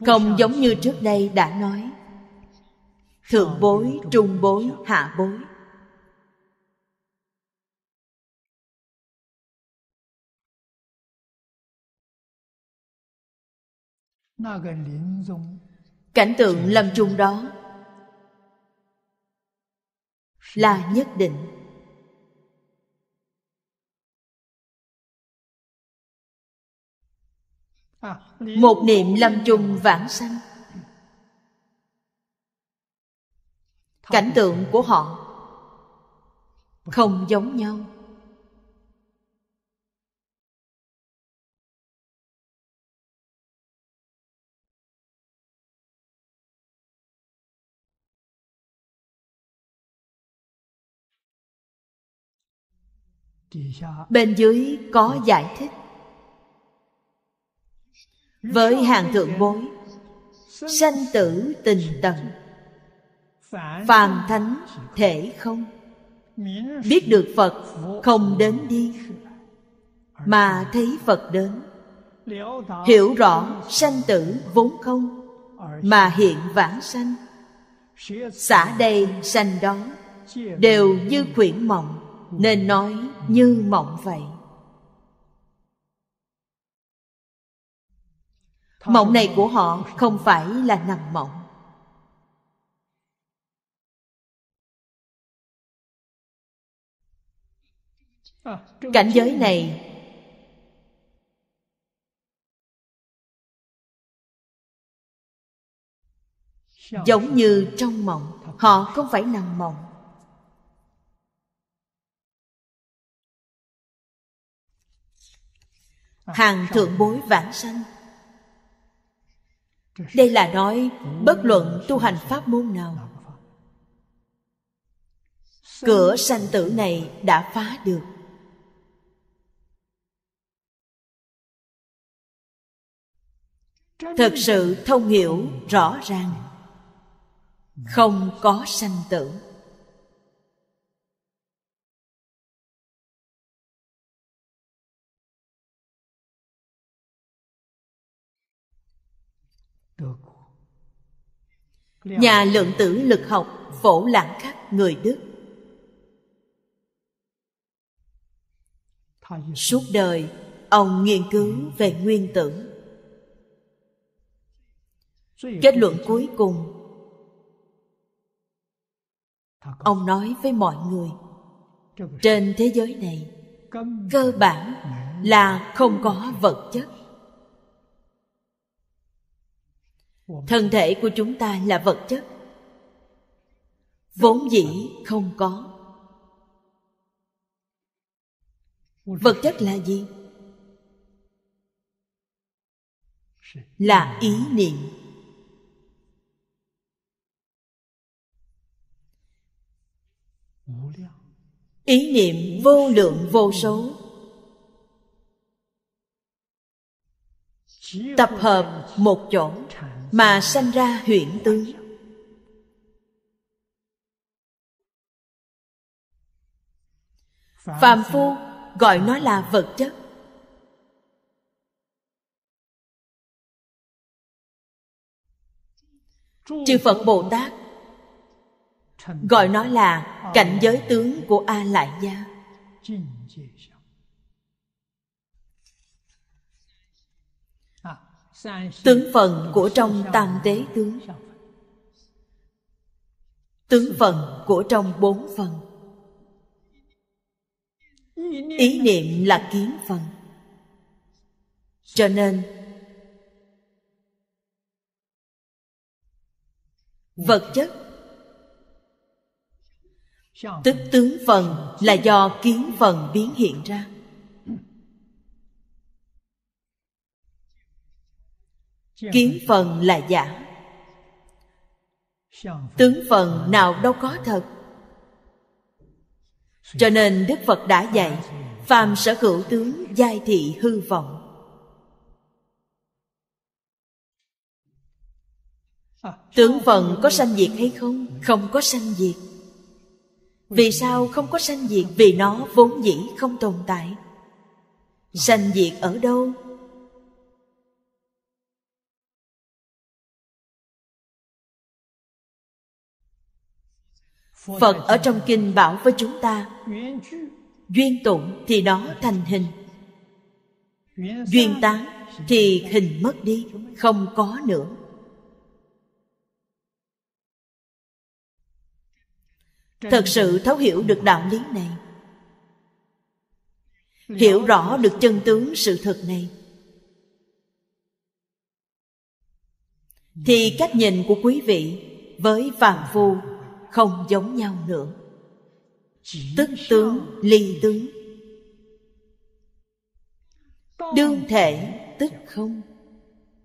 không giống như trước đây đã nói thượng bối trung bối hạ bối cảnh tượng lâm trung đó là nhất định một niệm lâm chung vãng sanh cảnh tượng của họ không giống nhau bên dưới có giải thích với hàng thượng bối sanh tử tình tận phàm thánh thể không biết được phật không đến đi mà thấy phật đến hiểu rõ sanh tử vốn không mà hiện vãng sanh xả đây sanh đó đều như quyển mộng nên nói như mộng vậy mộng này của họ không phải là nằm mộng cảnh giới này giống như trong mộng họ không phải nằm mộng hàng thượng bối vãng sanh đây là nói bất luận tu hành pháp môn nào cửa sanh tử này đã phá được thật sự thông hiểu rõ ràng không có sanh tử nhà lượng tử lực học phổ lãng khắc người đức suốt đời ông nghiên cứu về nguyên tử kết luận cuối cùng ông nói với mọi người trên thế giới này cơ bản là không có vật chất thân thể của chúng ta là vật chất vốn dĩ không có vật chất là gì là ý niệm ý niệm vô lượng vô số tập hợp một chỗ mà sanh ra huyễn tướng phàm phu gọi nó là vật chất chư phật bồ tát gọi nó là cảnh giới tướng của a lại gia tướng phần của trong tam tế tướng tướng phần của trong bốn phần ý niệm là kiến phần cho nên vật chất tức tướng phần là do kiến phần biến hiện ra kiến phần là giả tướng phần nào đâu có thật cho nên đức phật đã dạy phàm sở hữu tướng giai thị hư vọng tướng phần có sanh diệt hay không không có sanh diệt vì sao không có sanh diệt vì nó vốn dĩ không tồn tại sanh diệt ở đâu phật ở trong kinh bảo với chúng ta duyên tụng thì đó thành hình duyên tán thì hình mất đi không có nữa thật sự thấu hiểu được đạo lý này hiểu rõ được chân tướng sự thật này thì cách nhìn của quý vị với phàm phu không giống nhau nữa tức tướng ly tướng đương thể tức không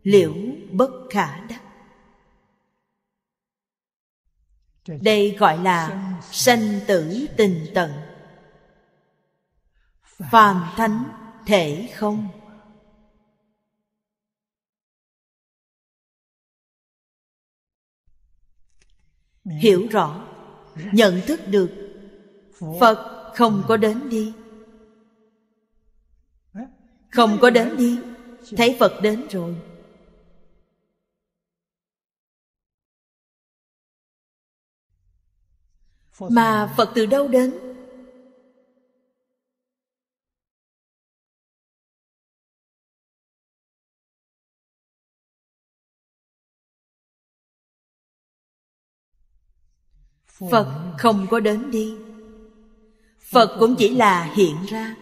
liễu bất khả đắc đây gọi là sanh tử tình tận phàm thánh thể không hiểu rõ nhận thức được phật không có đến đi không có đến đi thấy phật đến rồi mà phật từ đâu đến phật không có đến đi phật cũng chỉ là hiện ra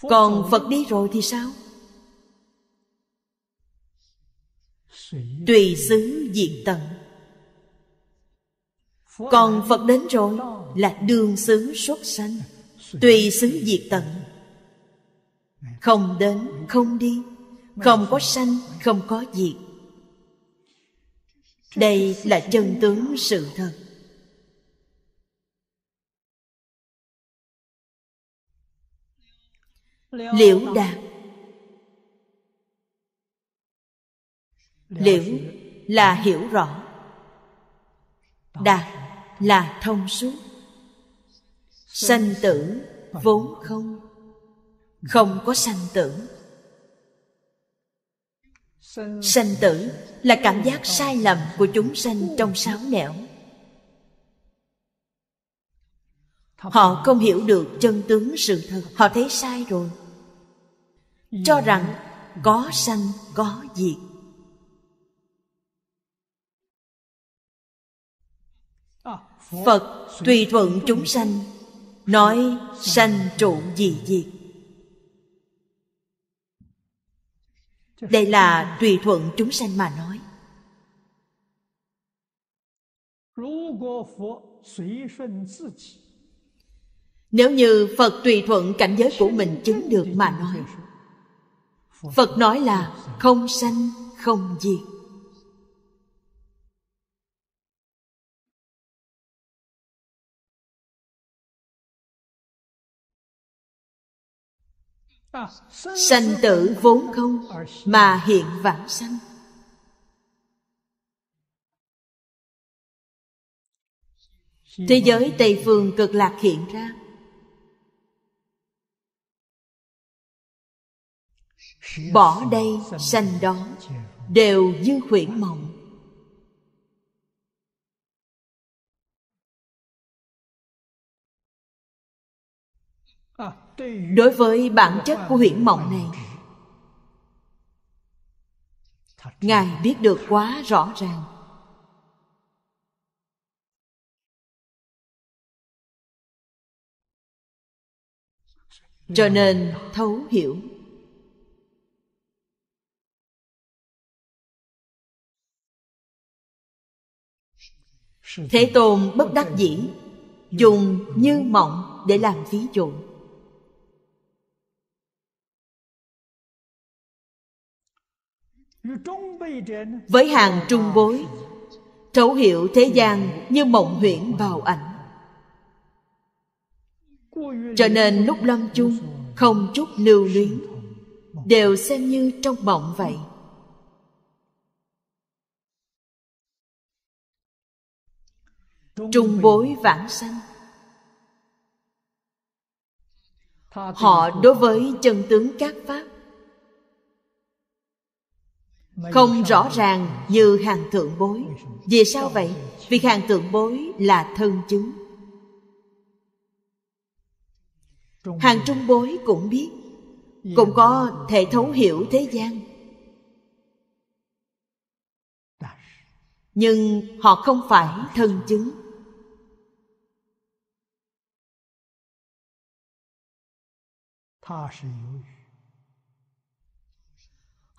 còn phật đi rồi thì sao tùy xứ diệt tận còn phật đến rồi là đương xứ xuất sanh tùy xứ diệt tận không đến không đi không có sanh không có diệt đây là chân tướng sự thật liễu đạt liễu là hiểu rõ đạt là thông suốt sanh tử vốn không không có sanh tử sanh tử là cảm giác sai lầm của chúng sanh trong sáu nẻo họ không hiểu được chân tướng sự thật họ thấy sai rồi cho rằng có sanh có diệt phật tùy thuận chúng sanh nói sanh trụ gì diệt đây là tùy thuận chúng sanh mà nói nếu như phật tùy thuận cảnh giới của mình chứng được mà nói phật nói là không sanh không diệt sanh tử vốn không mà hiện vãng sanh thế giới tây phương cực lạc hiện ra bỏ đây sanh đó đều như huyễn mộng đối với bản chất của huyễn mộng này ngài biết được quá rõ ràng cho nên thấu hiểu thế tôn bất đắc dĩ dùng như mộng để làm ví dụ với hàng trung bối thấu hiểu thế gian như mộng huyễn bào ảnh cho nên lúc lâm chung không chút lưu luyến đều xem như trong mộng vậy trung bối vãng sanh họ đối với chân tướng các pháp không rõ ràng như hàng thượng bối vì sao vậy vì hàng thượng bối là thân chứng hàng trung bối cũng biết cũng có thể thấu hiểu thế gian nhưng họ không phải thân chứng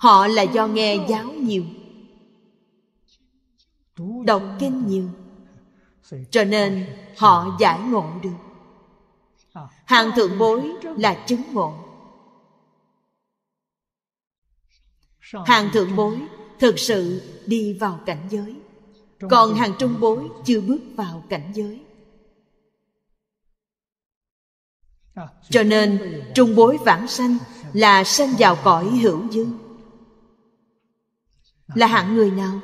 họ là do nghe giáo nhiều đọc kinh nhiều cho nên họ giải ngộ được hàng thượng bối là chứng ngộ hàng thượng bối thực sự đi vào cảnh giới còn hàng trung bối chưa bước vào cảnh giới cho nên trung bối vãng sanh là sanh vào cõi hữu dương là hạng người nào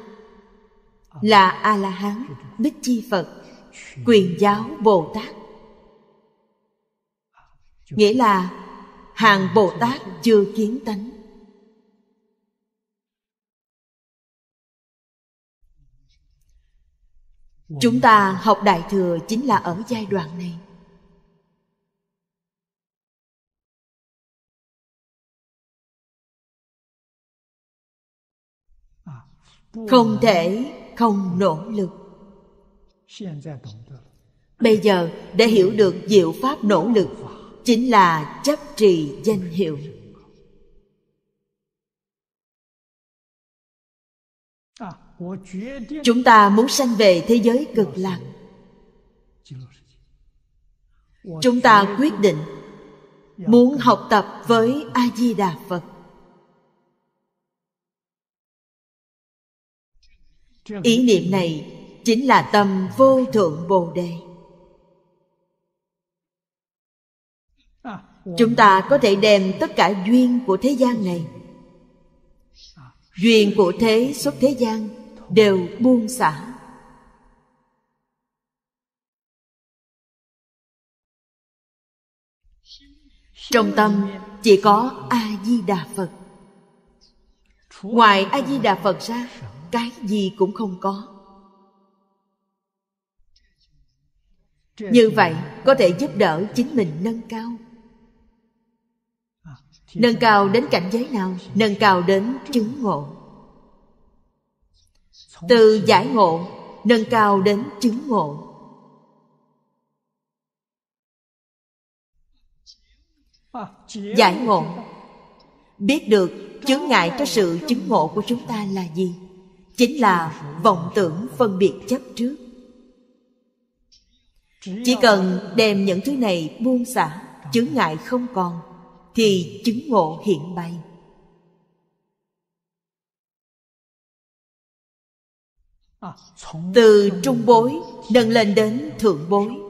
là a la hán bích chi phật quyền giáo bồ tát nghĩa là hàng bồ tát chưa kiến tánh chúng ta học đại thừa chính là ở giai đoạn này không thể không nỗ lực bây giờ để hiểu được diệu pháp nỗ lực chính là chấp trì danh hiệu chúng ta muốn sanh về thế giới cực lạc chúng ta quyết định muốn học tập với a di đà phật ý niệm này chính là tâm vô thượng bồ đề à, chúng ta có thể đem tất cả duyên của thế gian này duyên của thế xuất thế gian đều buông xả trong tâm chỉ có a di đà phật ngoài a di đà phật ra cái gì cũng không có như vậy có thể giúp đỡ chính mình nâng cao nâng cao đến cảnh giới nào nâng cao đến chứng ngộ từ giải ngộ nâng cao đến chứng ngộ giải ngộ biết được chướng ngại cho sự chứng ngộ của chúng ta là gì chính là vọng tưởng phân biệt chấp trước chỉ cần đem những thứ này buông xả chướng ngại không còn thì chứng ngộ hiện bày từ trung bối nâng lên đến thượng bối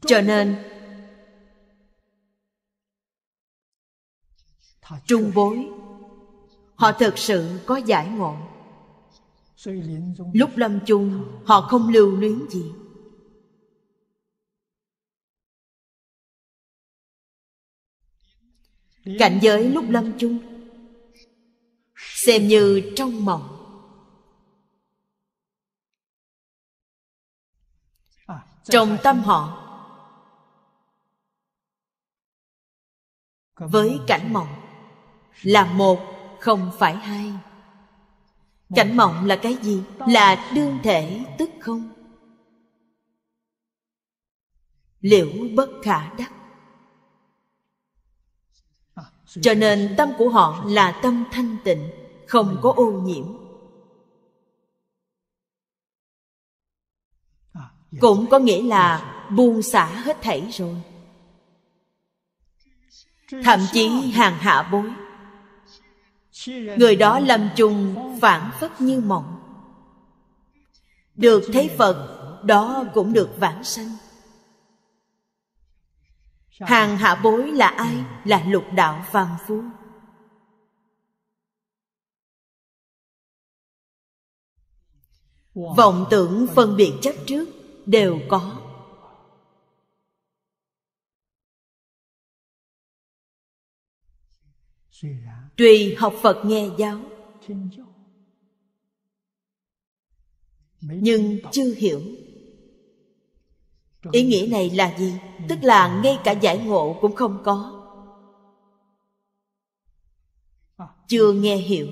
cho nên trung bối họ thật sự có giải ngộ lúc lâm chung họ không lưu luyến gì cảnh giới lúc lâm chung xem như trong mộng trong tâm họ với cảnh mộng là một không phải hai cảnh mộng là cái gì là đương thể tức không liễu bất khả đắc cho nên tâm của họ là tâm thanh tịnh không có ô nhiễm cũng có nghĩa là buông xả hết thảy rồi thậm chí hàng hạ bối người đó lâm chung phản phất như mộng được thấy phật đó cũng được vãng sanh hàng hạ bối là ai là lục đạo phàm phu vọng tưởng phân biệt chấp trước đều có tùy học phật nghe giáo nhưng chưa hiểu ý nghĩa này là gì tức là ngay cả giải ngộ cũng không có à. chưa nghe hiểu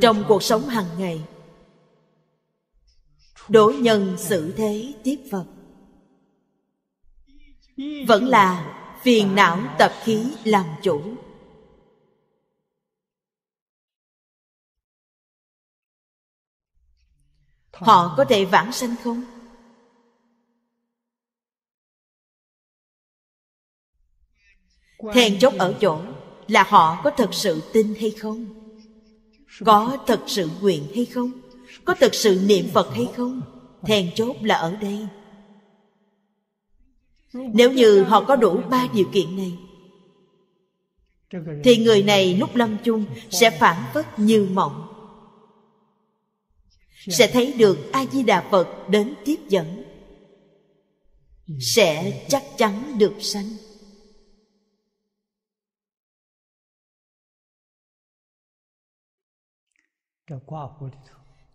trong cuộc sống hàng ngày đối nhân xử thế tiếp vật vẫn là phiền não tập khí làm chủ họ có thể vãng sanh không thèn chốt ở chỗ là họ có thật sự tin hay không có thật sự nguyện hay không có thật sự niệm phật hay không thèn chốt là ở đây nếu như họ có đủ ba điều kiện này thì người này lúc lâm chung sẽ phản phất như mộng sẽ thấy được a di đà phật đến tiếp dẫn sẽ chắc chắn được sanh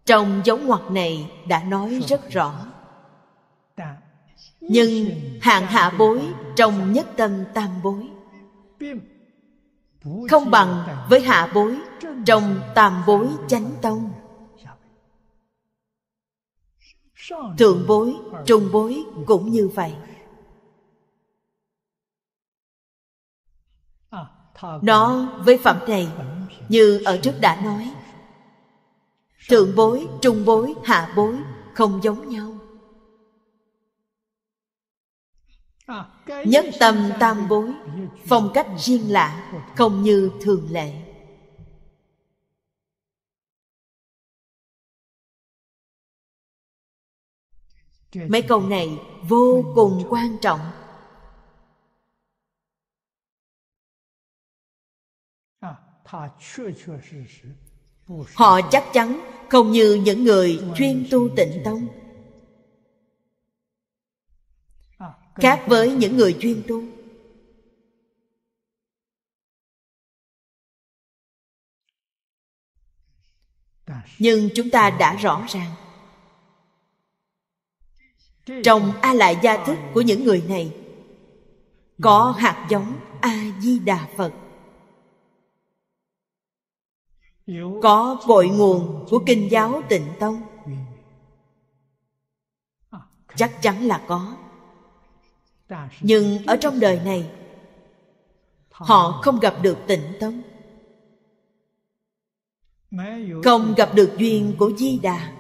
trong dấu ngoặc này đã nói rất rõ nhưng hạng hạ bối trong nhất tâm tam bối không bằng với hạ bối trong tam bối chánh tông thượng bối trung bối cũng như vậy nó với phẩm này như ở trước đã nói thượng bối trung bối hạ bối không giống nhau nhất tâm tam bối phong cách riêng lạ không như thường lệ mấy câu này vô cùng quan trọng à, họ chắc chắn không như những người chuyên tu tịnh tông khác với những người chuyên tu nhưng chúng ta đã rõ ràng trong a lại gia thức của những người này có hạt giống a di đà phật có cội nguồn của kinh giáo tịnh tông chắc chắn là có nhưng ở trong đời này họ không gặp được tịnh tông không gặp được duyên của di đà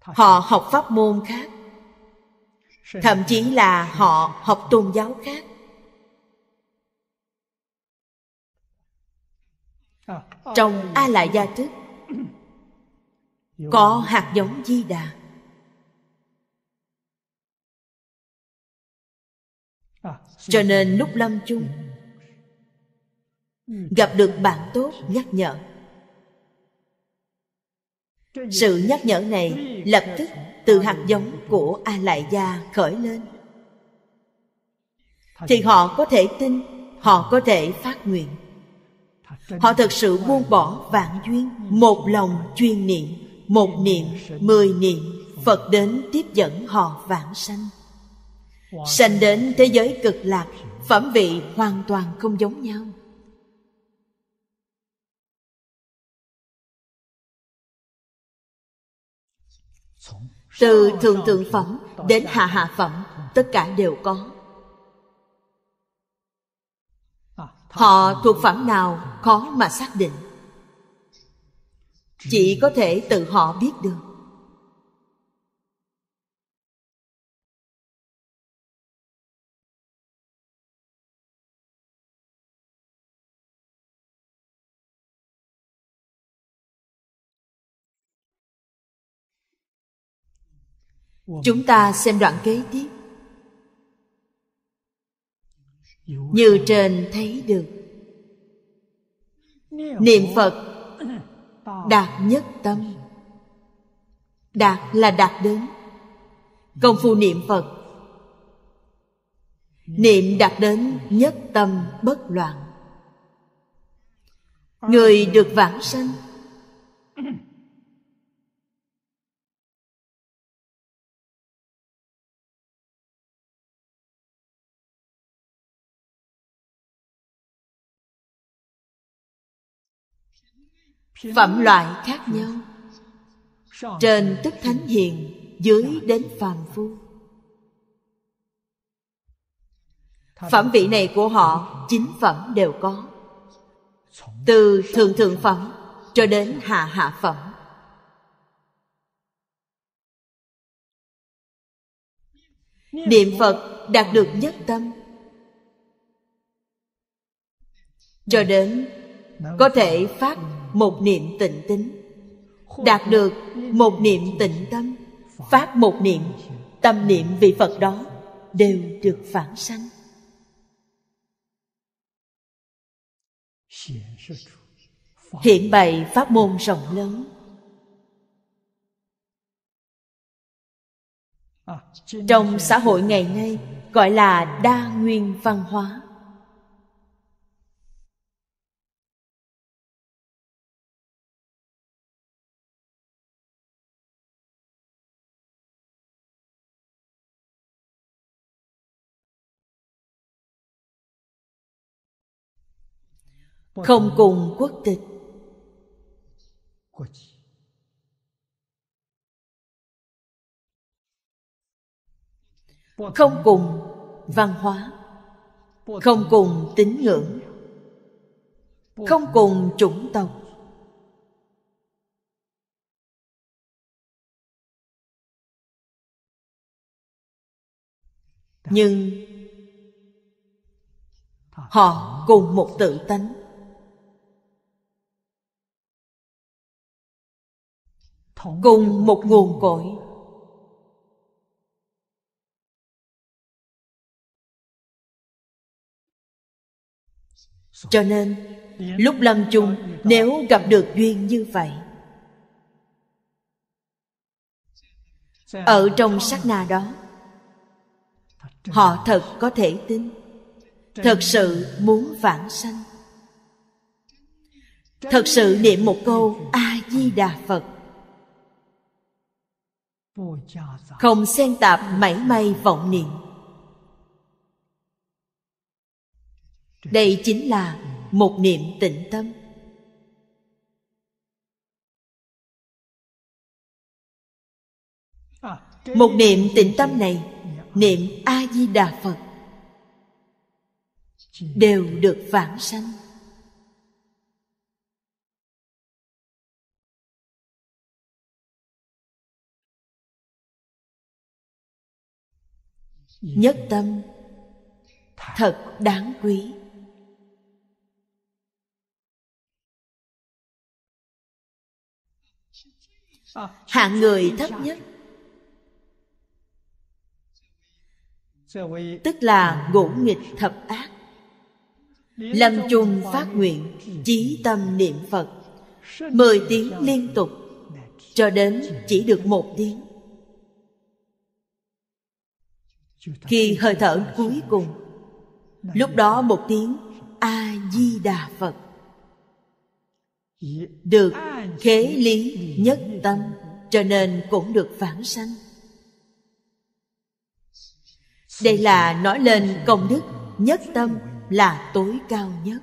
họ học pháp môn khác thậm chí là họ học tôn giáo khác trong a la gia thức có hạt giống di đà cho nên lúc lâm chung gặp được bạn tốt nhắc nhở sự nhắc nhở này lập tức từ hạt giống của a lại gia khởi lên thì họ có thể tin họ có thể phát nguyện họ thật sự buông bỏ vạn duyên một lòng chuyên niệm một niệm mười niệm phật đến tiếp dẫn họ vãng sanh sanh đến thế giới cực lạc phẩm vị hoàn toàn không giống nhau từ thượng thượng phẩm đến hạ hạ phẩm tất cả đều có họ thuộc phẩm nào khó mà xác định chỉ có thể tự họ biết được chúng ta xem đoạn kế tiếp như trên thấy được niệm phật đạt nhất tâm đạt là đạt đến công phu niệm phật niệm đạt đến nhất tâm bất loạn người được vãng sanh phẩm loại khác nhau trên tức thánh hiền dưới đến phàm phu phẩm vị này của họ chín phẩm đều có từ thượng thượng phẩm cho đến hạ hạ phẩm niệm phật đạt được nhất tâm cho đến có thể phát một niệm tịnh tính đạt được một niệm tịnh tâm phát một niệm tâm niệm vị phật đó đều được phản sanh hiện bày pháp môn rộng lớn trong xã hội ngày nay gọi là đa nguyên văn hóa không cùng quốc tịch không cùng văn hóa không cùng tín ngưỡng không cùng chủng tộc nhưng họ cùng một tự tánh cùng một nguồn cội cho nên lúc lâm chung nếu gặp được duyên như vậy ở trong sát na đó họ thật có thể tin thật sự muốn vãng sanh thật sự niệm một câu a di đà phật không xen tạp mảy may vọng niệm đây chính là một niệm tịnh tâm một niệm tịnh tâm này niệm a di đà phật đều được vãng sanh nhất tâm thật đáng quý hạng người thấp nhất tức là ngũ nghịch thập ác lâm chung phát nguyện chí tâm niệm phật mười tiếng liên tục cho đến chỉ được một tiếng khi hơi thở cuối cùng lúc đó một tiếng a di đà phật được khế lý nhất tâm cho nên cũng được vãng sanh đây là nói lên công đức nhất tâm là tối cao nhất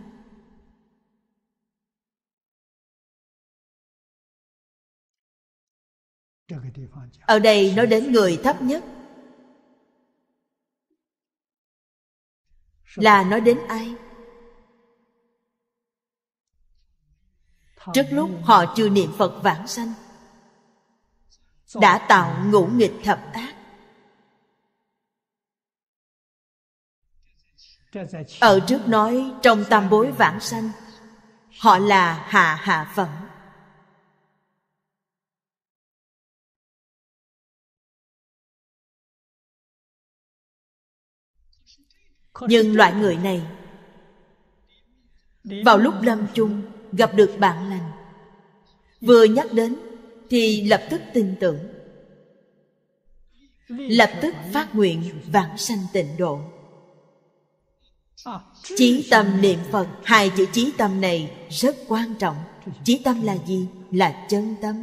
ở đây nói đến người thấp nhất là nói đến ai trước lúc họ chưa niệm phật vãng sanh đã tạo ngũ nghịch thập ác ở trước nói trong tam bối vãng sanh họ là hạ hạ phẩm nhưng loại người à? này vào lúc lâm chung gặp được bạn lành vừa nhắc đến thì lập tức tin tưởng lập tức phát nguyện vãng sanh tịnh độ à, chí tâm niệm phật hai chữ chí tâm này rất quan trọng chí tâm là gì là chân tâm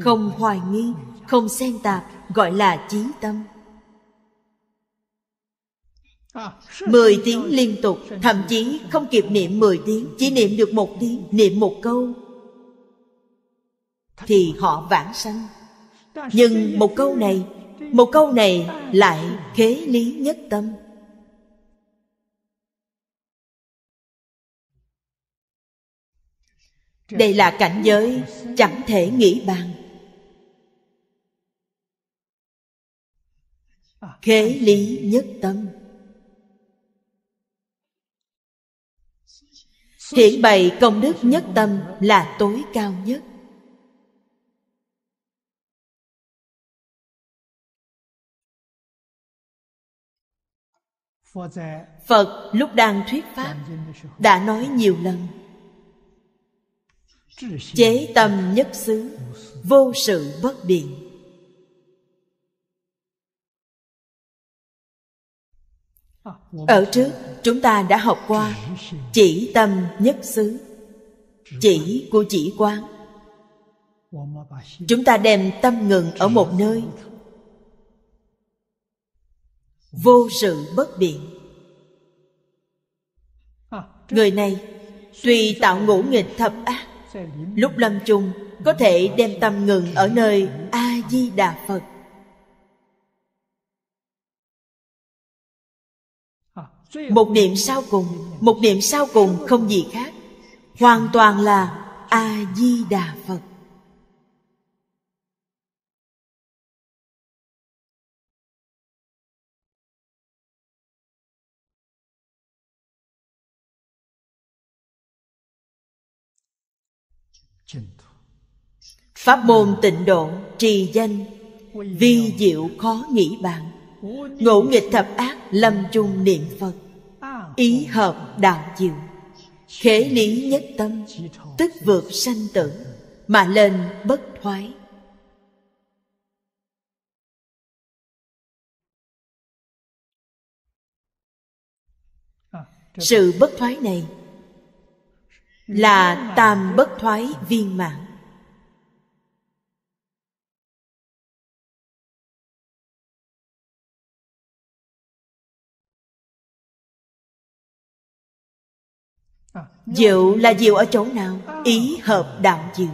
không hoài nghi không xen tạp gọi là chí tâm mười tiếng liên tục Thậm chí không kịp niệm mười tiếng Chỉ niệm được một tiếng Niệm một câu Thì họ vãng sanh Nhưng một câu này Một câu này lại khế lý nhất tâm Đây là cảnh giới chẳng thể nghĩ bàn Khế lý nhất tâm hiển bày công đức nhất tâm là tối cao nhất phật lúc đang thuyết pháp đã nói nhiều lần chế tâm nhất xứ vô sự bất biện ở trước chúng ta đã học qua chỉ tâm nhất xứ chỉ của chỉ quán chúng ta đem tâm ngừng ở một nơi vô sự bất biện người này tuy tạo ngũ nghịch thập ác lúc lâm chung có thể đem tâm ngừng ở nơi a di đà phật một niệm sau cùng một niệm sau cùng không gì khác hoàn toàn là a di đà phật pháp môn tịnh độ trì danh vi diệu khó nghĩ bạn ngộ nghịch thập ác lâm chung niệm phật ý hợp đạo diệu khế lý nhất tâm tức vượt sanh tử mà lên bất thoái sự bất thoái này là tam bất thoái viên mạng. Diệu là diệu ở chỗ nào? Ý hợp đạo diệu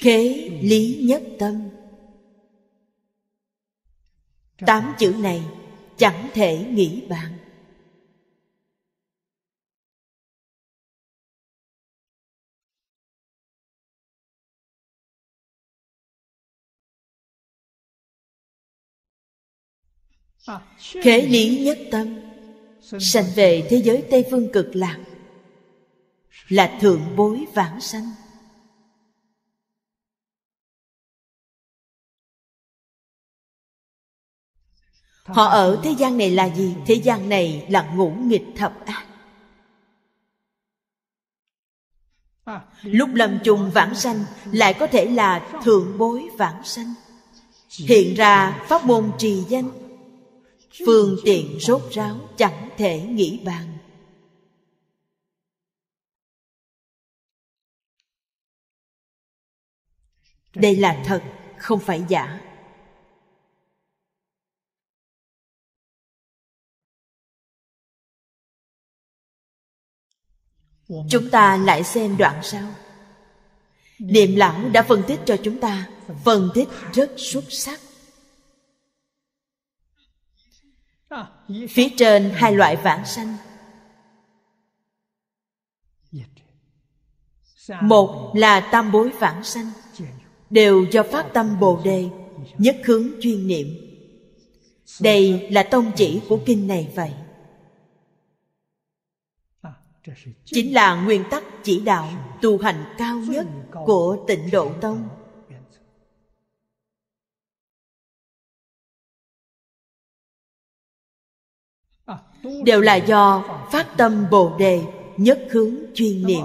Khế lý nhất tâm Tám chữ này chẳng thể nghĩ bạn khế lý nhất tâm sanh về thế giới tây phương cực lạc là thượng bối vãng sanh họ ở thế gian này là gì thế gian này là ngũ nghịch thập ác lúc lâm chung vãng sanh lại có thể là thượng bối vãng sanh hiện ra pháp môn trì danh phương tiện rốt ráo chẳng thể nghĩ bàn đây là thật không phải giả chúng ta lại xem đoạn sau niệm lão đã phân tích cho chúng ta phân tích rất xuất sắc phía trên hai loại vãng sanh một là tam bối vãng sanh đều do phát tâm bồ đề nhất hướng chuyên niệm đây là tông chỉ của kinh này vậy chính là nguyên tắc chỉ đạo tu hành cao nhất của tịnh độ tông đều là do phát tâm bồ đề nhất hướng chuyên niệm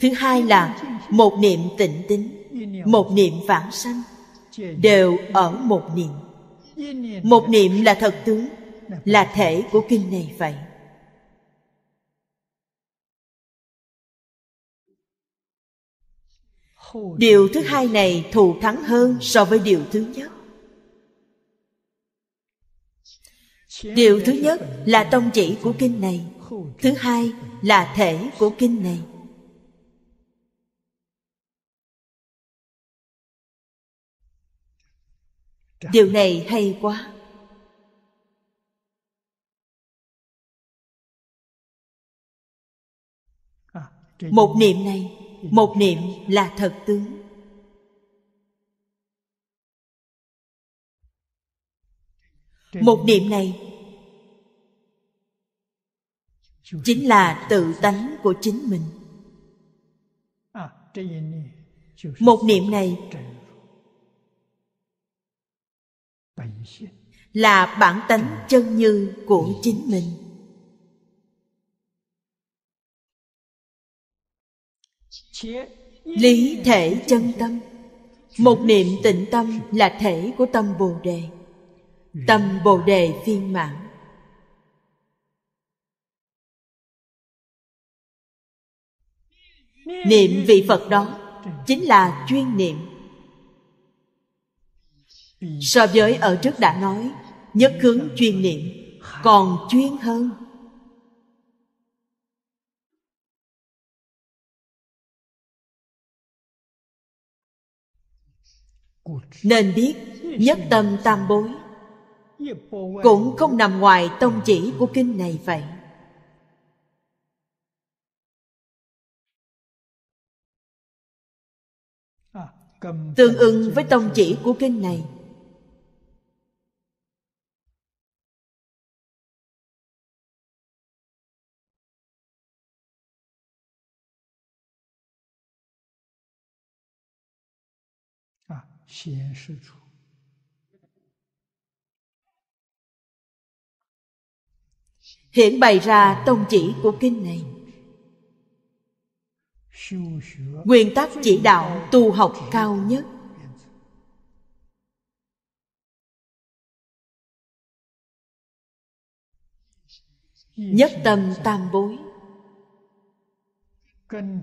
thứ hai là một niệm tịnh tính một niệm vãng sanh đều ở một niệm một niệm là thật tướng là thể của kinh này vậy điều thứ hai này thù thắng hơn so với điều thứ nhất điều thứ nhất là tông chỉ của kinh này thứ hai là thể của kinh này điều này hay quá một niệm này một niệm là thật tướng một niệm này chính là tự tánh của chính mình à, một niệm này là bản tánh chân như của chính mình lý thể chân tâm một niệm tịnh tâm là thể của tâm bồ đề tâm bồ đề viên mãn niệm vị phật đó chính là chuyên niệm so với ở trước đã nói nhất hướng chuyên niệm còn chuyên hơn nên biết nhất tâm tam bối cũng không nằm ngoài tông chỉ của kinh này vậy tương ứng với tông chỉ của kinh này à, hiển bày ra tông chỉ của kinh này nguyên tắc chỉ đạo tu học cao nhất nhất tâm tam bối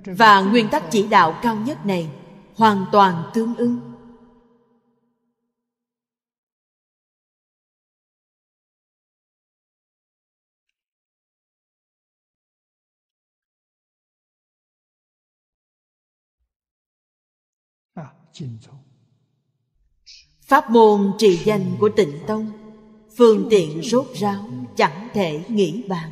và nguyên tắc chỉ đạo cao nhất này hoàn toàn tương ứng. pháp môn trì danh của tịnh tông phương tiện rốt ráo chẳng thể nghĩ bàn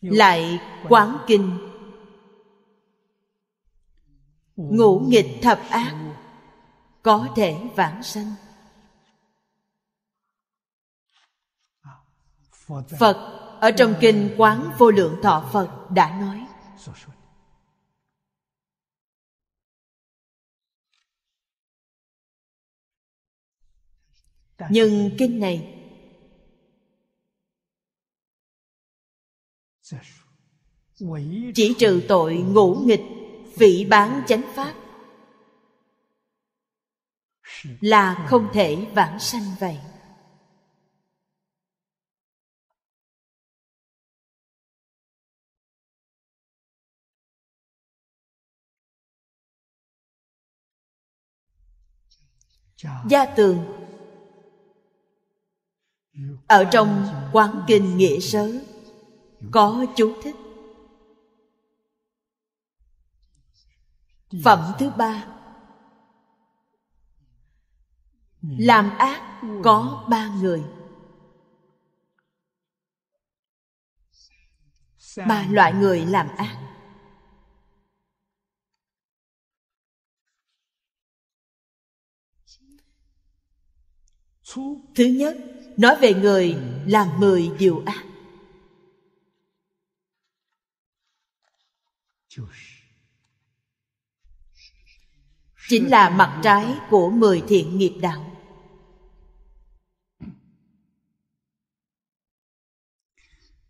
lại quán kinh ngũ nghịch thập ác có thể vãng sanh à, phật ở trong kinh quán vô lượng thọ phật đã nói nhưng kinh này chỉ trừ tội ngũ nghịch vị bán chánh pháp là không thể vãng sanh vậy gia tường ở trong quán kinh nghĩa sớ có chú thích phẩm thứ ba làm ác có ba người ba loại người làm ác thứ nhất nói về người làm mười điều ác chính là mặt trái của mười thiện nghiệp đạo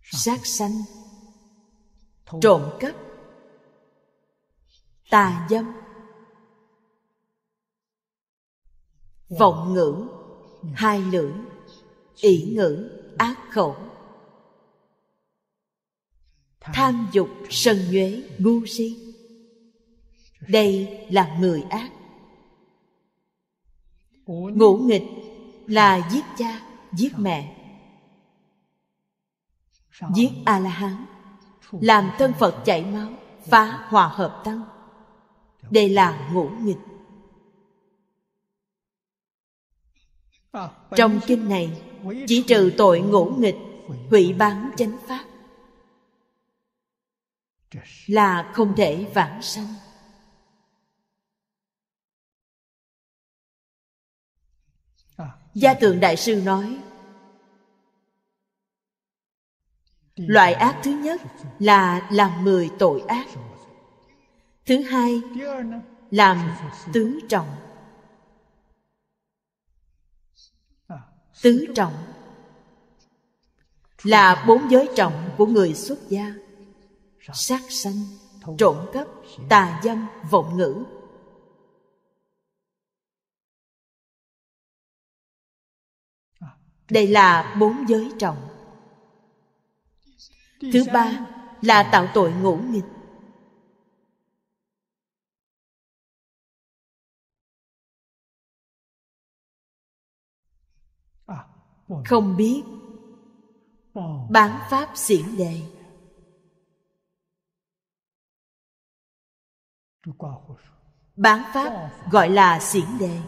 sát sanh trộm cắp tà dâm vọng ngữ hai lưỡi ỷ ngữ ác khẩu tham dục sân nhuế ngu si đây là người ác ngũ nghịch là giết cha giết mẹ giết a la hán làm thân phật chảy máu phá hòa hợp tăng đây là ngũ nghịch À, trong kinh này chỉ trừ tội ngũ nghịch hủy bán chánh pháp là không thể vãng sanh à, gia tượng đại sư nói loại ác thứ nhất là làm mười tội ác thứ hai làm tứ trọng tứ trọng là bốn giới trọng của người xuất gia sát sanh trộm cắp tà dâm vọng ngữ đây là bốn giới trọng thứ ba là tạo tội ngũ nghịch không biết bán pháp diễn đề bán pháp gọi là diễn đề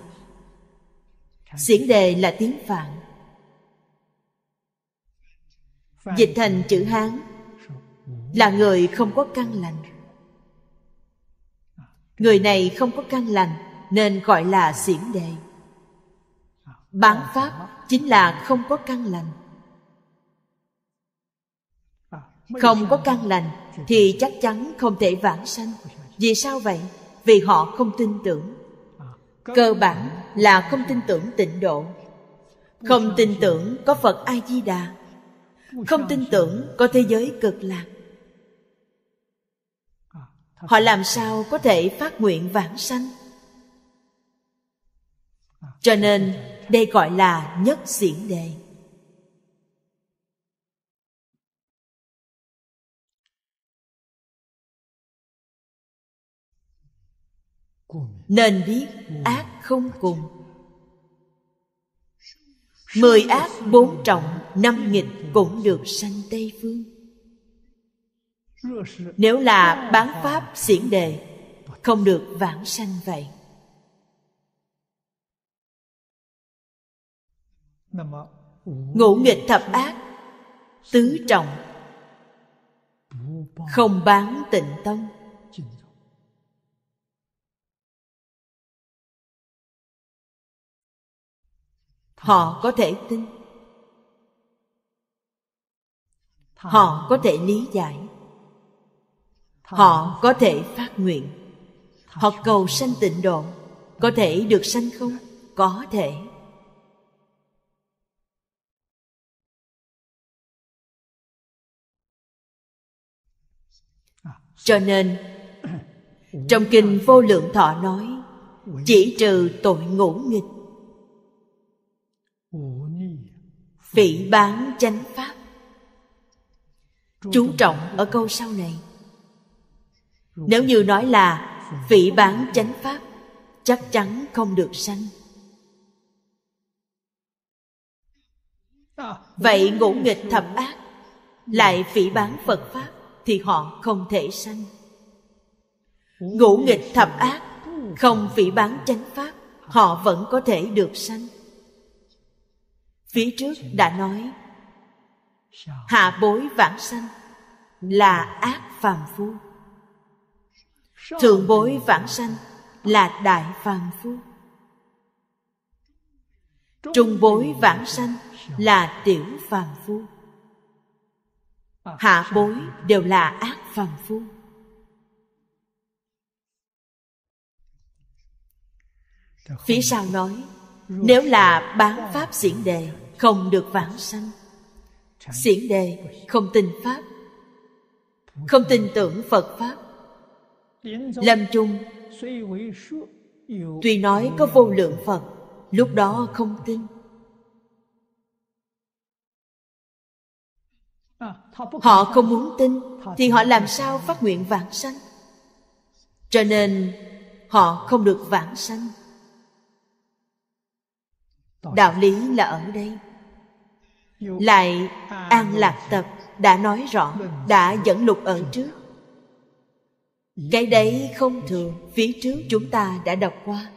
diễn đề là tiếng phạn dịch thành chữ hán là người không có căn lành người này không có căn lành nên gọi là diễn đề à, bán pháp chính là không có căn lành à, không có căn lành thì chắc chắn không thể vãng sanh vì sao vậy vì họ không tin tưởng à, cơ bản là không tin tưởng tịnh độ không tin tưởng có phật a di đà không tin tưởng có thế giới cực lạc à, họ làm sao có thể phát nguyện vãng sanh cho nên đây gọi là nhất diễn đề nên biết ác không cùng mười ác bốn trọng năm nghìn cũng được sanh tây phương nếu là bán pháp xiển đề không được vãng sanh vậy ngũ nghịch thập ác tứ trọng không bán tịnh tâm họ có thể tin họ có thể lý giải họ có thể phát nguyện họ cầu sanh tịnh độ có thể được sanh không có thể cho nên trong kinh vô lượng thọ nói chỉ trừ tội ngũ nghịch phỉ bán chánh pháp chú trọng ở câu sau này nếu như nói là phỉ bán chánh pháp chắc chắn không được sanh vậy ngũ nghịch thập ác lại phỉ bán phật pháp thì họ không thể sanh ngũ nghịch thập ác không phỉ bán chánh pháp họ vẫn có thể được sanh phía trước đã nói hạ bối vãng sanh là ác phàm phu thượng bối vãng sanh là đại phàm phu trung bối vãng sanh là tiểu phàm phu hạ bối đều là ác phàm phu phía sau nói nếu là bán pháp diễn đề không được vãng sanh diễn đề không tin pháp không tin tưởng phật pháp lâm chung tuy nói có vô lượng phật lúc đó không tin họ không muốn tin thì họ làm sao phát nguyện vãng sanh cho nên họ không được vãng sanh đạo lý là ở đây lại an lạc tập đã nói rõ đã dẫn lục ở trước cái đấy không thường phía trước chúng ta đã đọc qua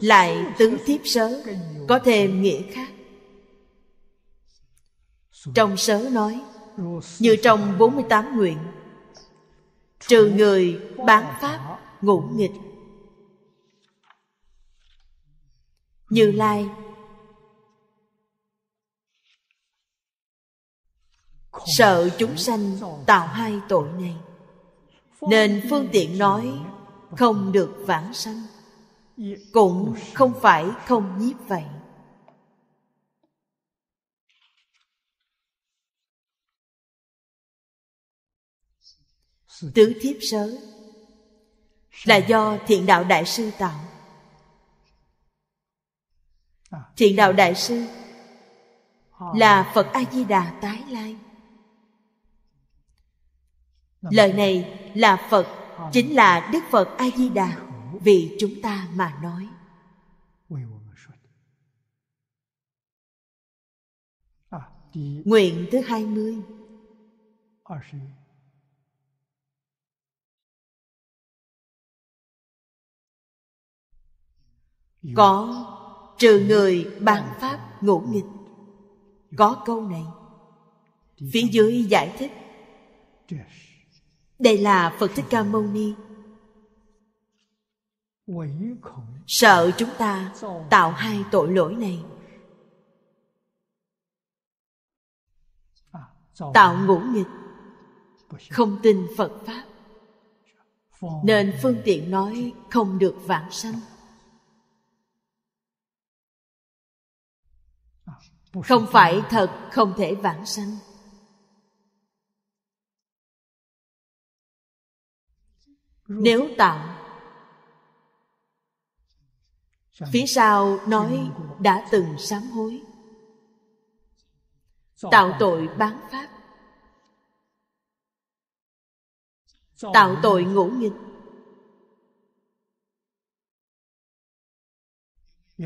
lại tứ thiếp sớ có thêm nghĩa khác trong sớ nói Như trong 48 nguyện Trừ người bán pháp ngũ nghịch Như Lai Sợ chúng sanh tạo hai tội này Nên phương tiện nói Không được vãng sanh Cũng không phải không nhiếp vậy tứ thiếp sớ là do thiện đạo đại sư tạo à. thiện đạo đại sư là phật a di đà tái lai lời này là phật chính là đức phật a di đà vì chúng ta mà nói à, nguyện thứ hai mươi có trừ người bàn pháp ngũ nghịch có câu này phía dưới giải thích đây là phật thích ca mâu ni sợ chúng ta tạo hai tội lỗi này tạo ngũ nghịch không tin phật pháp nên phương tiện nói không được vãng sanh không phải thật không thể vãng sanh nếu tạo phía sau nói đã từng sám hối tạo tội bán pháp tạo tội ngũ nghịch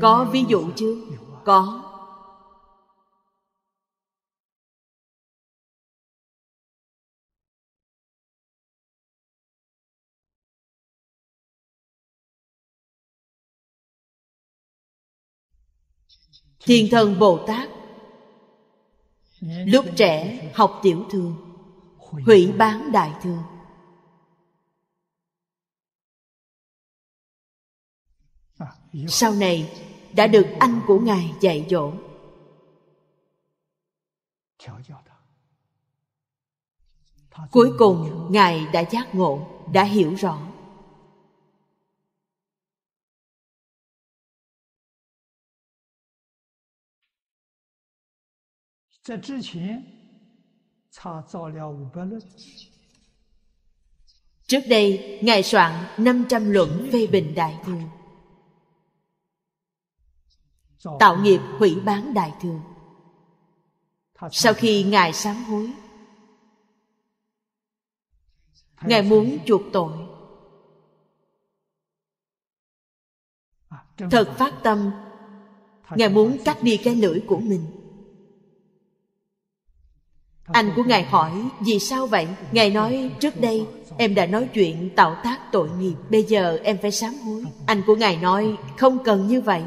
có ví dụ chứ có thiên thần bồ tát lúc trẻ học tiểu thừa hủy bán đại thừa sau này đã được anh của ngài dạy dỗ cuối cùng ngài đã giác ngộ đã hiểu rõ 在之前，他造了五百论。Trước đây, Ngài soạn 500 luận phê bình Đại Thừa. Tạo nghiệp hủy bán Đại Thừa. Sau khi Ngài sám hối, Ngài muốn chuộc tội. À, Thật phát tâm, Ngài muốn cắt đi cái lưỡi của mình anh của ngài hỏi vì sao vậy ngài nói trước đây em đã nói chuyện tạo tác tội nghiệp bây giờ em phải sám hối anh của ngài nói không cần như vậy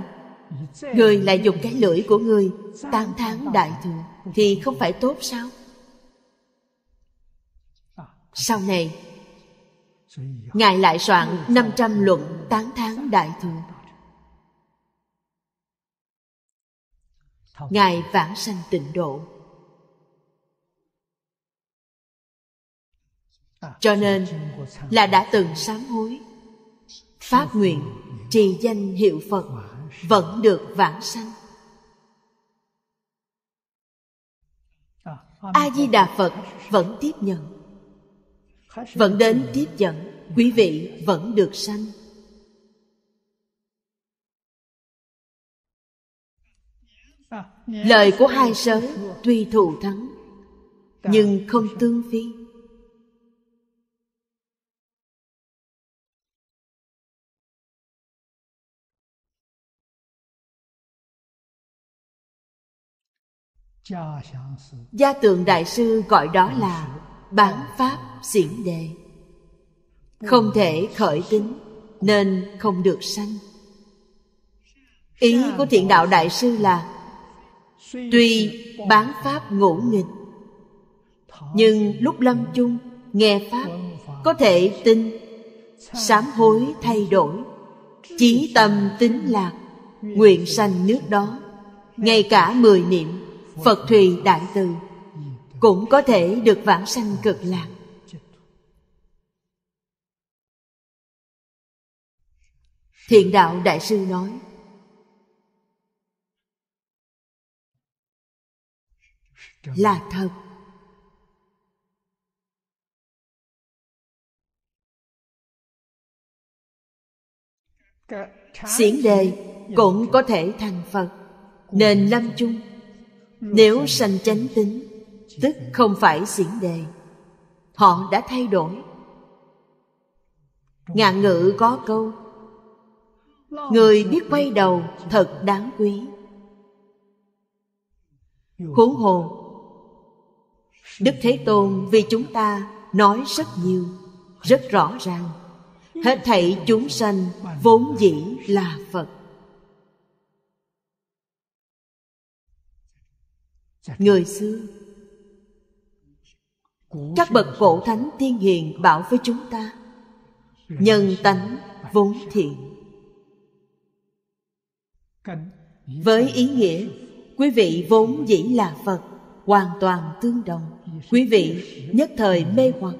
người lại dùng cái lưỡi của người tán thán đại thừa thì không phải tốt sao sau này ngài lại soạn 500 luận tán thán đại thừa ngài vãng sanh tịnh độ cho nên là đã từng sám hối phát nguyện trì danh hiệu phật vẫn được vãng sanh a di đà phật vẫn tiếp nhận vẫn đến tiếp dẫn quý vị vẫn được sanh lời của hai sớm tuy thù thắng nhưng không tương phi Gia tượng đại sư gọi đó là bán pháp diễn đề. Không thể khởi tính nên không được sanh. Ý của thiện đạo đại sư là Tuy bán pháp ngũ nghịch Nhưng lúc lâm chung nghe pháp Có thể tin Sám hối thay đổi Chí tâm tính lạc Nguyện sanh nước đó Ngay cả mười niệm phật thùy đại từ cũng có thể được vãng sanh cực lạc thiện đạo đại sư nói là thật xiển đề cũng có thể thành phật nên lâm chung nếu sanh chánh tính tức không phải diễn đề họ đã thay đổi ngạn ngữ có câu người biết quay đầu thật đáng quý huống hồ đức thế tôn vì chúng ta nói rất nhiều rất rõ ràng hết thảy chúng sanh vốn dĩ là phật người xưa các bậc cổ thánh tiên hiền bảo với chúng ta nhân tánh vốn thiện với ý nghĩa quý vị vốn dĩ là phật hoàn toàn tương đồng quý vị nhất thời mê hoặc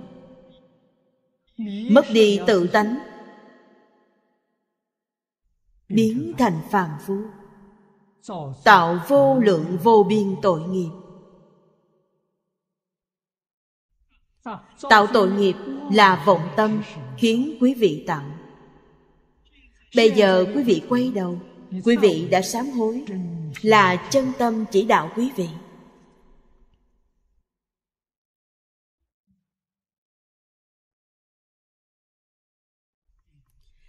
mất đi tự tánh biến thành phàm phu tạo vô lượng vô biên tội nghiệp tạo tội nghiệp là vọng tâm khiến quý vị tạo bây giờ quý vị quay đầu quý vị đã sám hối là chân tâm chỉ đạo quý vị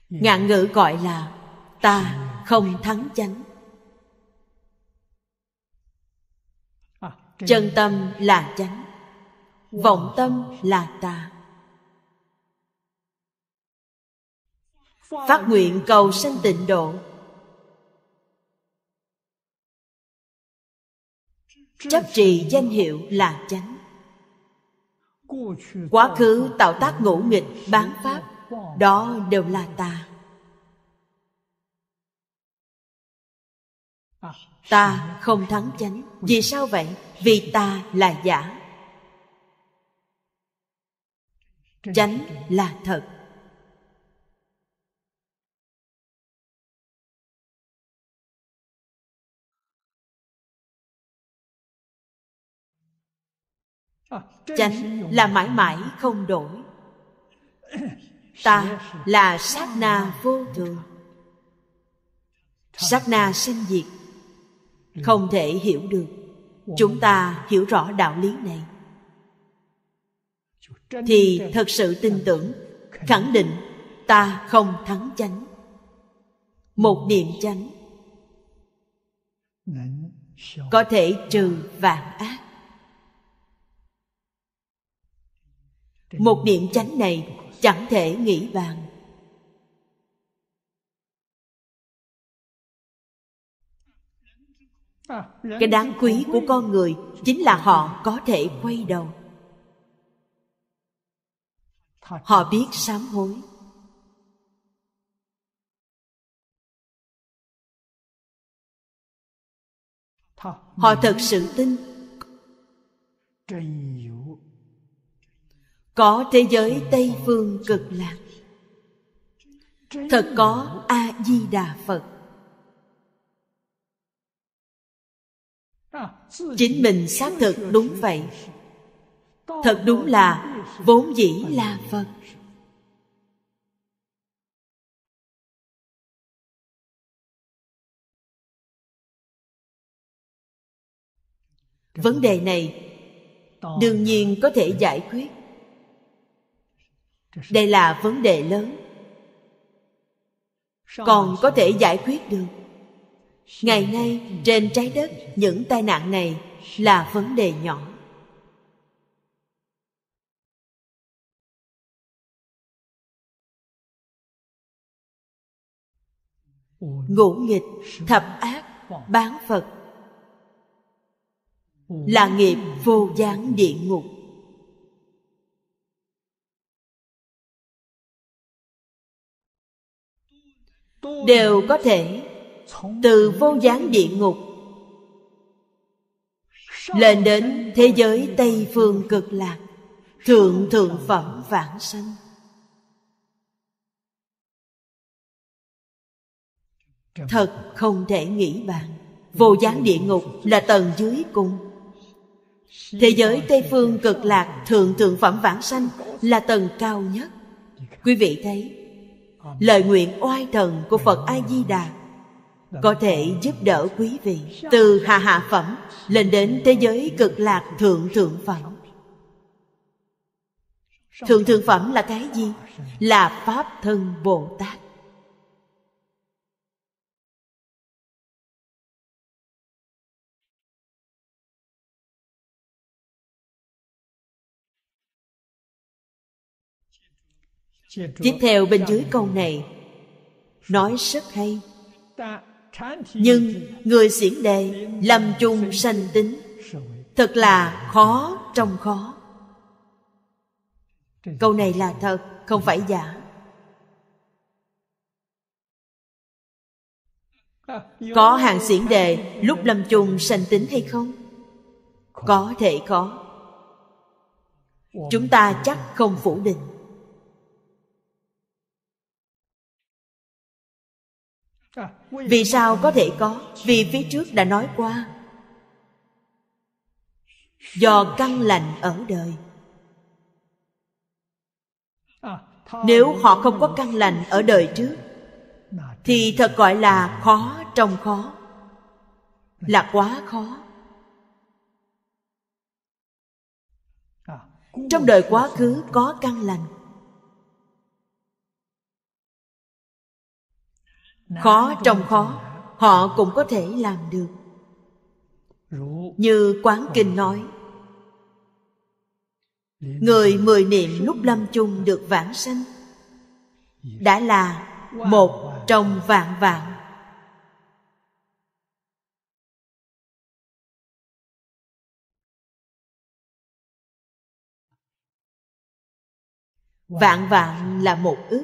ngạn ngữ gọi là ta không thắng chánh chân tâm là chánh vọng tâm là tà phát nguyện cầu sanh tịnh độ chấp trì danh hiệu là chánh quá khứ tạo tác ngũ nghịch bán pháp đó đều là tà. ta không thắng chánh vì sao vậy vì ta là giả chánh là thật chánh là mãi mãi không đổi ta là sát na vô thường sát na sinh diệt không thể hiểu được chúng ta hiểu rõ đạo lý này thì thật sự tin tưởng khẳng định ta không thắng chánh một niệm chánh có thể trừ vạn ác một niệm chánh này chẳng thể nghĩ bàn cái đáng quý của con người chính là họ có thể quay đầu họ biết sám hối họ thật sự tin có thế giới tây phương cực lạc thật có a di đà phật chính mình xác thực đúng vậy thật đúng là vốn dĩ là phật vấn đề này đương nhiên có thể giải quyết đây là vấn đề lớn còn có thể giải quyết được ngày nay trên trái đất những tai nạn này là vấn đề nhỏ ngũ nghịch thập ác bán phật là nghiệp vô gián địa ngục đều có thể từ vô gián địa ngục lên đến thế giới tây phương cực lạc thượng thượng phẩm vãng sanh thật không thể nghĩ bàn vô gián địa ngục là tầng dưới cùng thế giới tây phương cực lạc thượng thượng phẩm vãng sanh là tầng cao nhất quý vị thấy lời nguyện oai thần của phật a di đà có thể giúp đỡ quý vị từ hạ hạ phẩm lên đến thế giới cực lạc thượng thượng phẩm thượng thượng phẩm là cái gì là pháp thân bồ tát tiếp theo bên dưới câu này nói rất hay nhưng người xiển đề lầm chung sanh tính thật là khó trong khó câu này là thật không phải giả có hàng xiển đề lúc lâm chung sanh tính hay không có thể có chúng ta chắc không phủ định vì sao có thể có vì phía trước đã nói qua do căn lành ở đời nếu họ không có căn lành ở đời trước thì thật gọi là khó trong khó là quá khó trong đời quá khứ có căn lành khó trong khó họ cũng có thể làm được như quán kinh nói người mười niệm lúc lâm chung được vãng sanh đã là một trong vạn vạn vạn vạn là một ước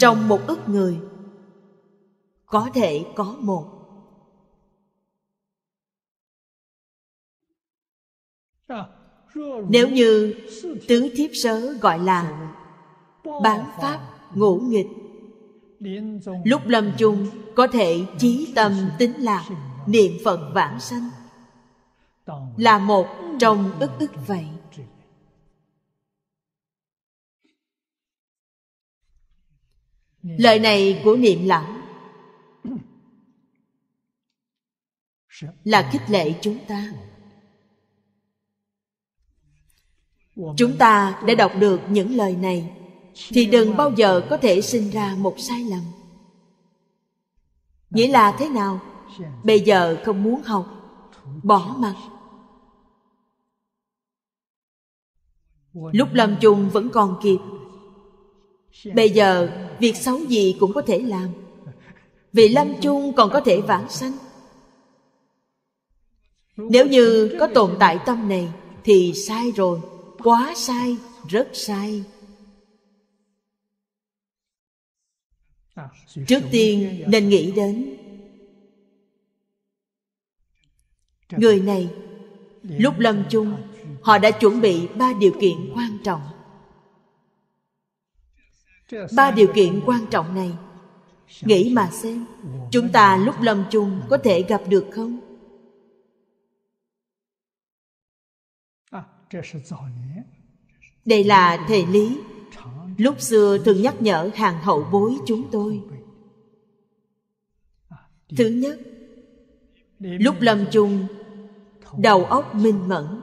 trong một ức người có thể có một nếu như tứ thiếp sớ gọi là bán pháp ngũ nghịch lúc lâm chung có thể chí tâm tính lạc niệm phật vãng sanh là một trong ức ức vậy lời này của niệm lão là khích lệ chúng ta chúng ta đã đọc được những lời này thì đừng bao giờ có thể sinh ra một sai lầm nghĩa là thế nào bây giờ không muốn học bỏ mặc lúc lâm chung vẫn còn kịp bây giờ việc xấu gì cũng có thể làm vì lâm chung còn có thể vãng sanh nếu như có tồn tại tâm này thì sai rồi quá sai rất sai trước tiên nên nghĩ đến người này lúc lâm chung họ đã chuẩn bị ba điều kiện quan trọng ba điều kiện quan trọng này nghĩ mà xem chúng ta lúc lâm chung có thể gặp được không đây là thể lý lúc xưa thường nhắc nhở hàng hậu bối chúng tôi thứ nhất lúc lâm chung đầu óc minh mẫn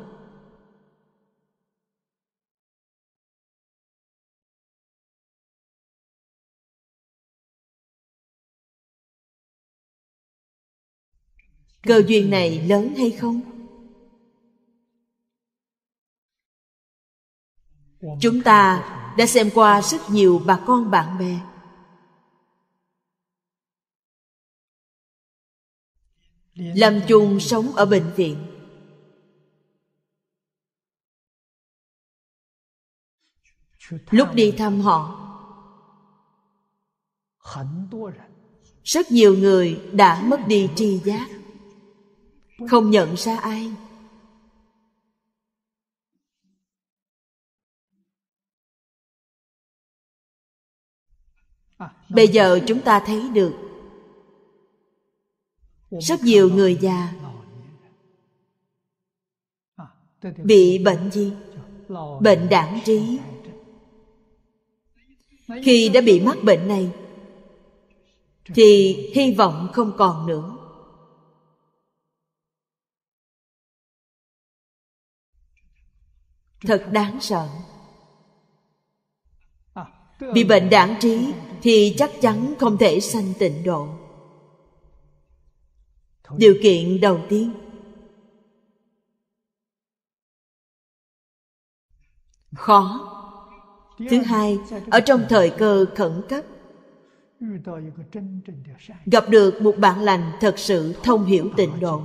cơ duyên này lớn hay không chúng ta đã xem qua rất nhiều bà con bạn bè lâm chung sống ở bệnh viện lúc đi thăm họ rất nhiều người đã mất đi tri giác không nhận ra ai bây giờ chúng ta thấy được rất nhiều người già bị bệnh gì bệnh đảng trí khi đã bị mắc bệnh này thì hy vọng không còn nữa thật đáng sợ à, bị bệnh đản trí thì chắc chắn không thể sanh tịnh độ điều kiện đầu tiên khó thứ hai ở trong thời cơ khẩn cấp gặp được một bạn lành thật sự thông hiểu tịnh độ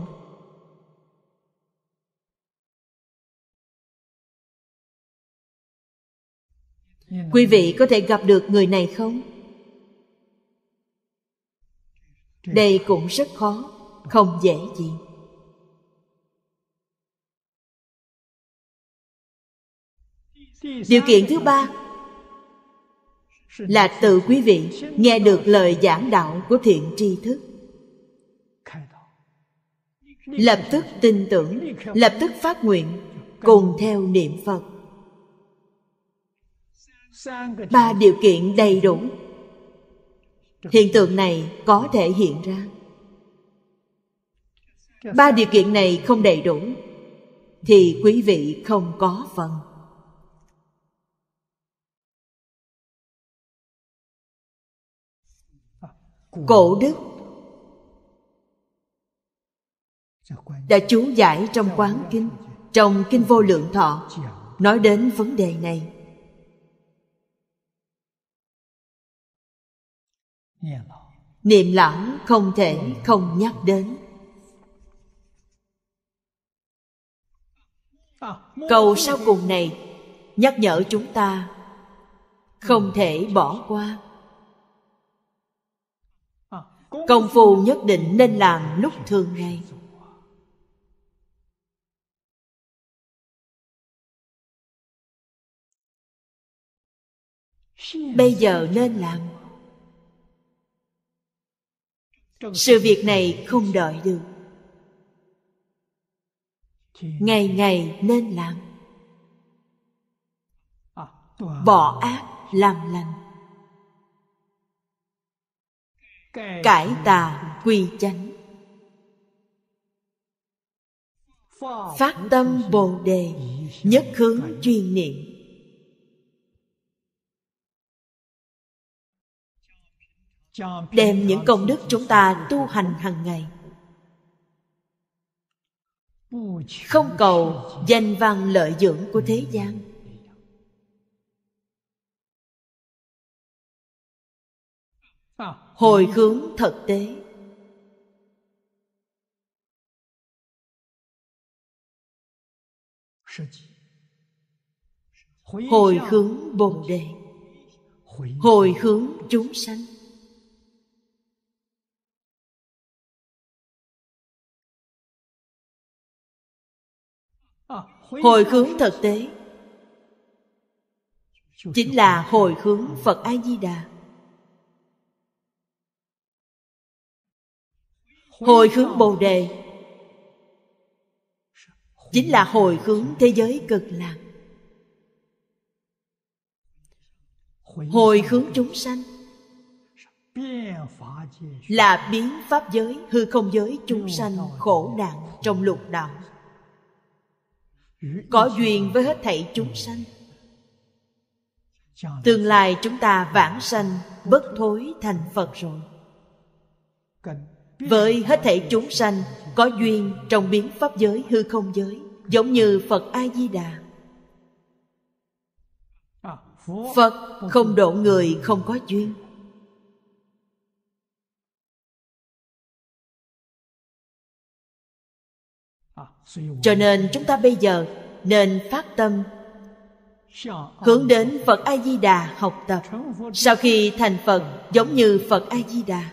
quý vị có thể gặp được người này không đây cũng rất khó không dễ gì điều kiện thứ ba là tự quý vị nghe được lời giảng đạo của thiện tri thức lập tức tin tưởng lập tức phát nguyện cùng theo niệm phật ba điều kiện đầy đủ hiện tượng này có thể hiện ra ba điều kiện này không đầy đủ thì quý vị không có phần cổ đức đã chú giải trong quán kinh trong kinh vô lượng thọ nói đến vấn đề này niệm lão không thể không nhắc đến câu sau cùng này nhắc nhở chúng ta không thể bỏ qua công phu nhất định nên làm lúc thường ngày bây giờ nên làm sự việc này không đợi được ngày ngày nên làm bỏ ác làm lành cải tà quy chánh phát tâm bồ đề nhất hướng chuyên niệm đem những công đức chúng ta tu hành hàng ngày không cầu danh văn lợi dưỡng của thế gian hồi hướng thực tế hồi hướng bồn đề hồi hướng chúng sanh hồi hướng thực tế chính là hồi hướng phật a di đà hồi hướng bồ đề chính là hồi hướng thế giới cực lạc hồi hướng chúng sanh là biến pháp giới hư không giới chúng sanh khổ nạn trong lục đạo có duyên với hết thảy chúng sanh tương lai chúng ta vãng sanh bất thối thành phật rồi với hết thảy chúng sanh có duyên trong biến pháp giới hư không giới giống như phật a di đà phật không độ người không có duyên cho nên chúng ta bây giờ nên phát tâm hướng đến phật a di đà học tập sau khi thành phật giống như phật a di đà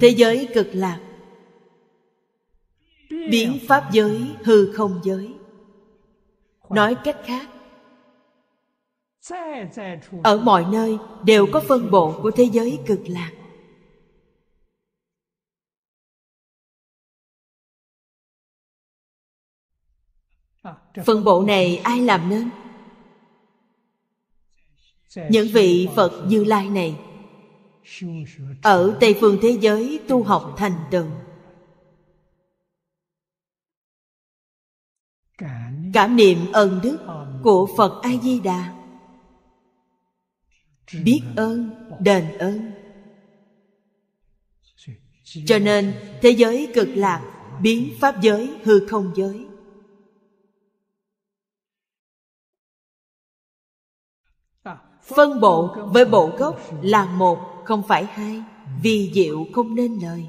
thế giới cực lạc biến pháp giới hư không giới nói cách khác ở mọi nơi đều có phân bộ của thế giới cực lạc à, phân bộ này ai làm nên những vị phật như lai này ở tây phương thế giới tu học thành tựu cảm niệm ân đức của phật a di đà biết ơn đền ơn cho nên thế giới cực lạc biến pháp giới hư không giới phân bộ với bộ gốc là một không phải hai vì diệu không nên lời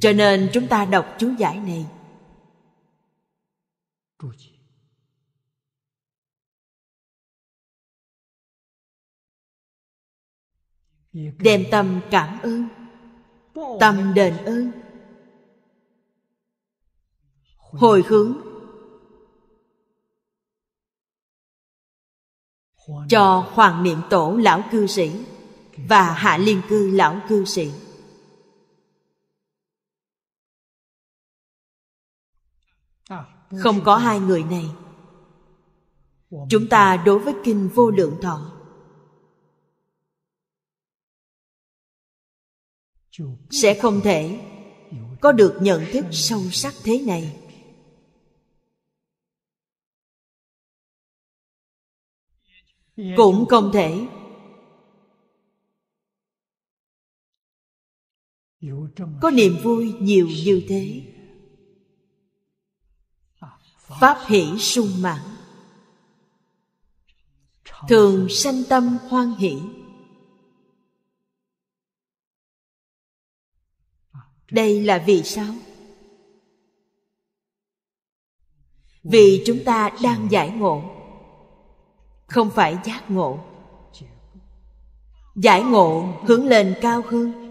cho nên chúng ta đọc chú giải này đem tâm cảm ơn tâm đền ơn hồi hướng cho hoàng niệm tổ lão cư sĩ và hạ liên cư lão cư sĩ không có hai người này chúng ta đối với kinh vô lượng thọ sẽ không thể có được nhận thức sâu sắc thế này cũng không thể có niềm vui nhiều như thế pháp hỷ sung mãn thường sanh tâm hoan hỷ đây là vì sao vì chúng ta đang giải ngộ không phải giác ngộ giải ngộ hướng lên cao hơn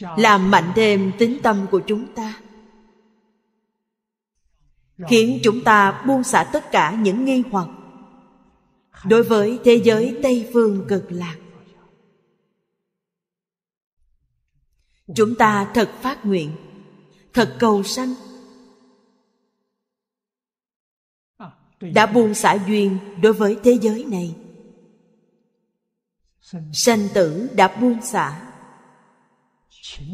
làm mạnh thêm tính tâm của chúng ta khiến chúng ta buông xả tất cả những nghi hoặc đối với thế giới tây phương cực lạc chúng ta thật phát nguyện thật cầu sanh đã buông xả duyên đối với thế giới này sanh tử đã buông xả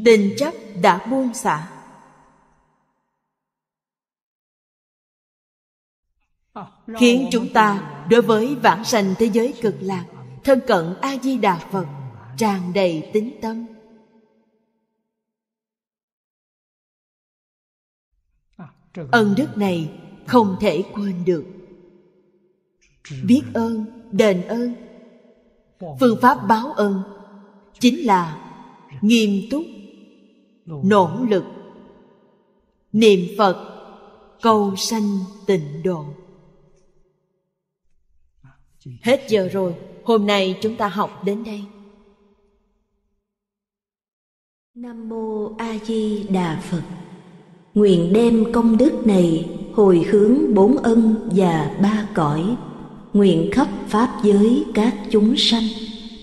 tình chấp đã buông xả khiến chúng ta đối với vãng sanh thế giới cực lạc thân cận a di đà phật tràn đầy tín tâm ân đức này không thể quên được biết ơn đền ơn phương pháp báo ơn chính là nghiêm túc nỗ lực niệm phật cầu sanh tịnh độ hết giờ rồi hôm nay chúng ta học đến đây nam mô a di đà phật nguyện đem công đức này hồi hướng bốn ân và ba cõi nguyện khắp pháp giới các chúng sanh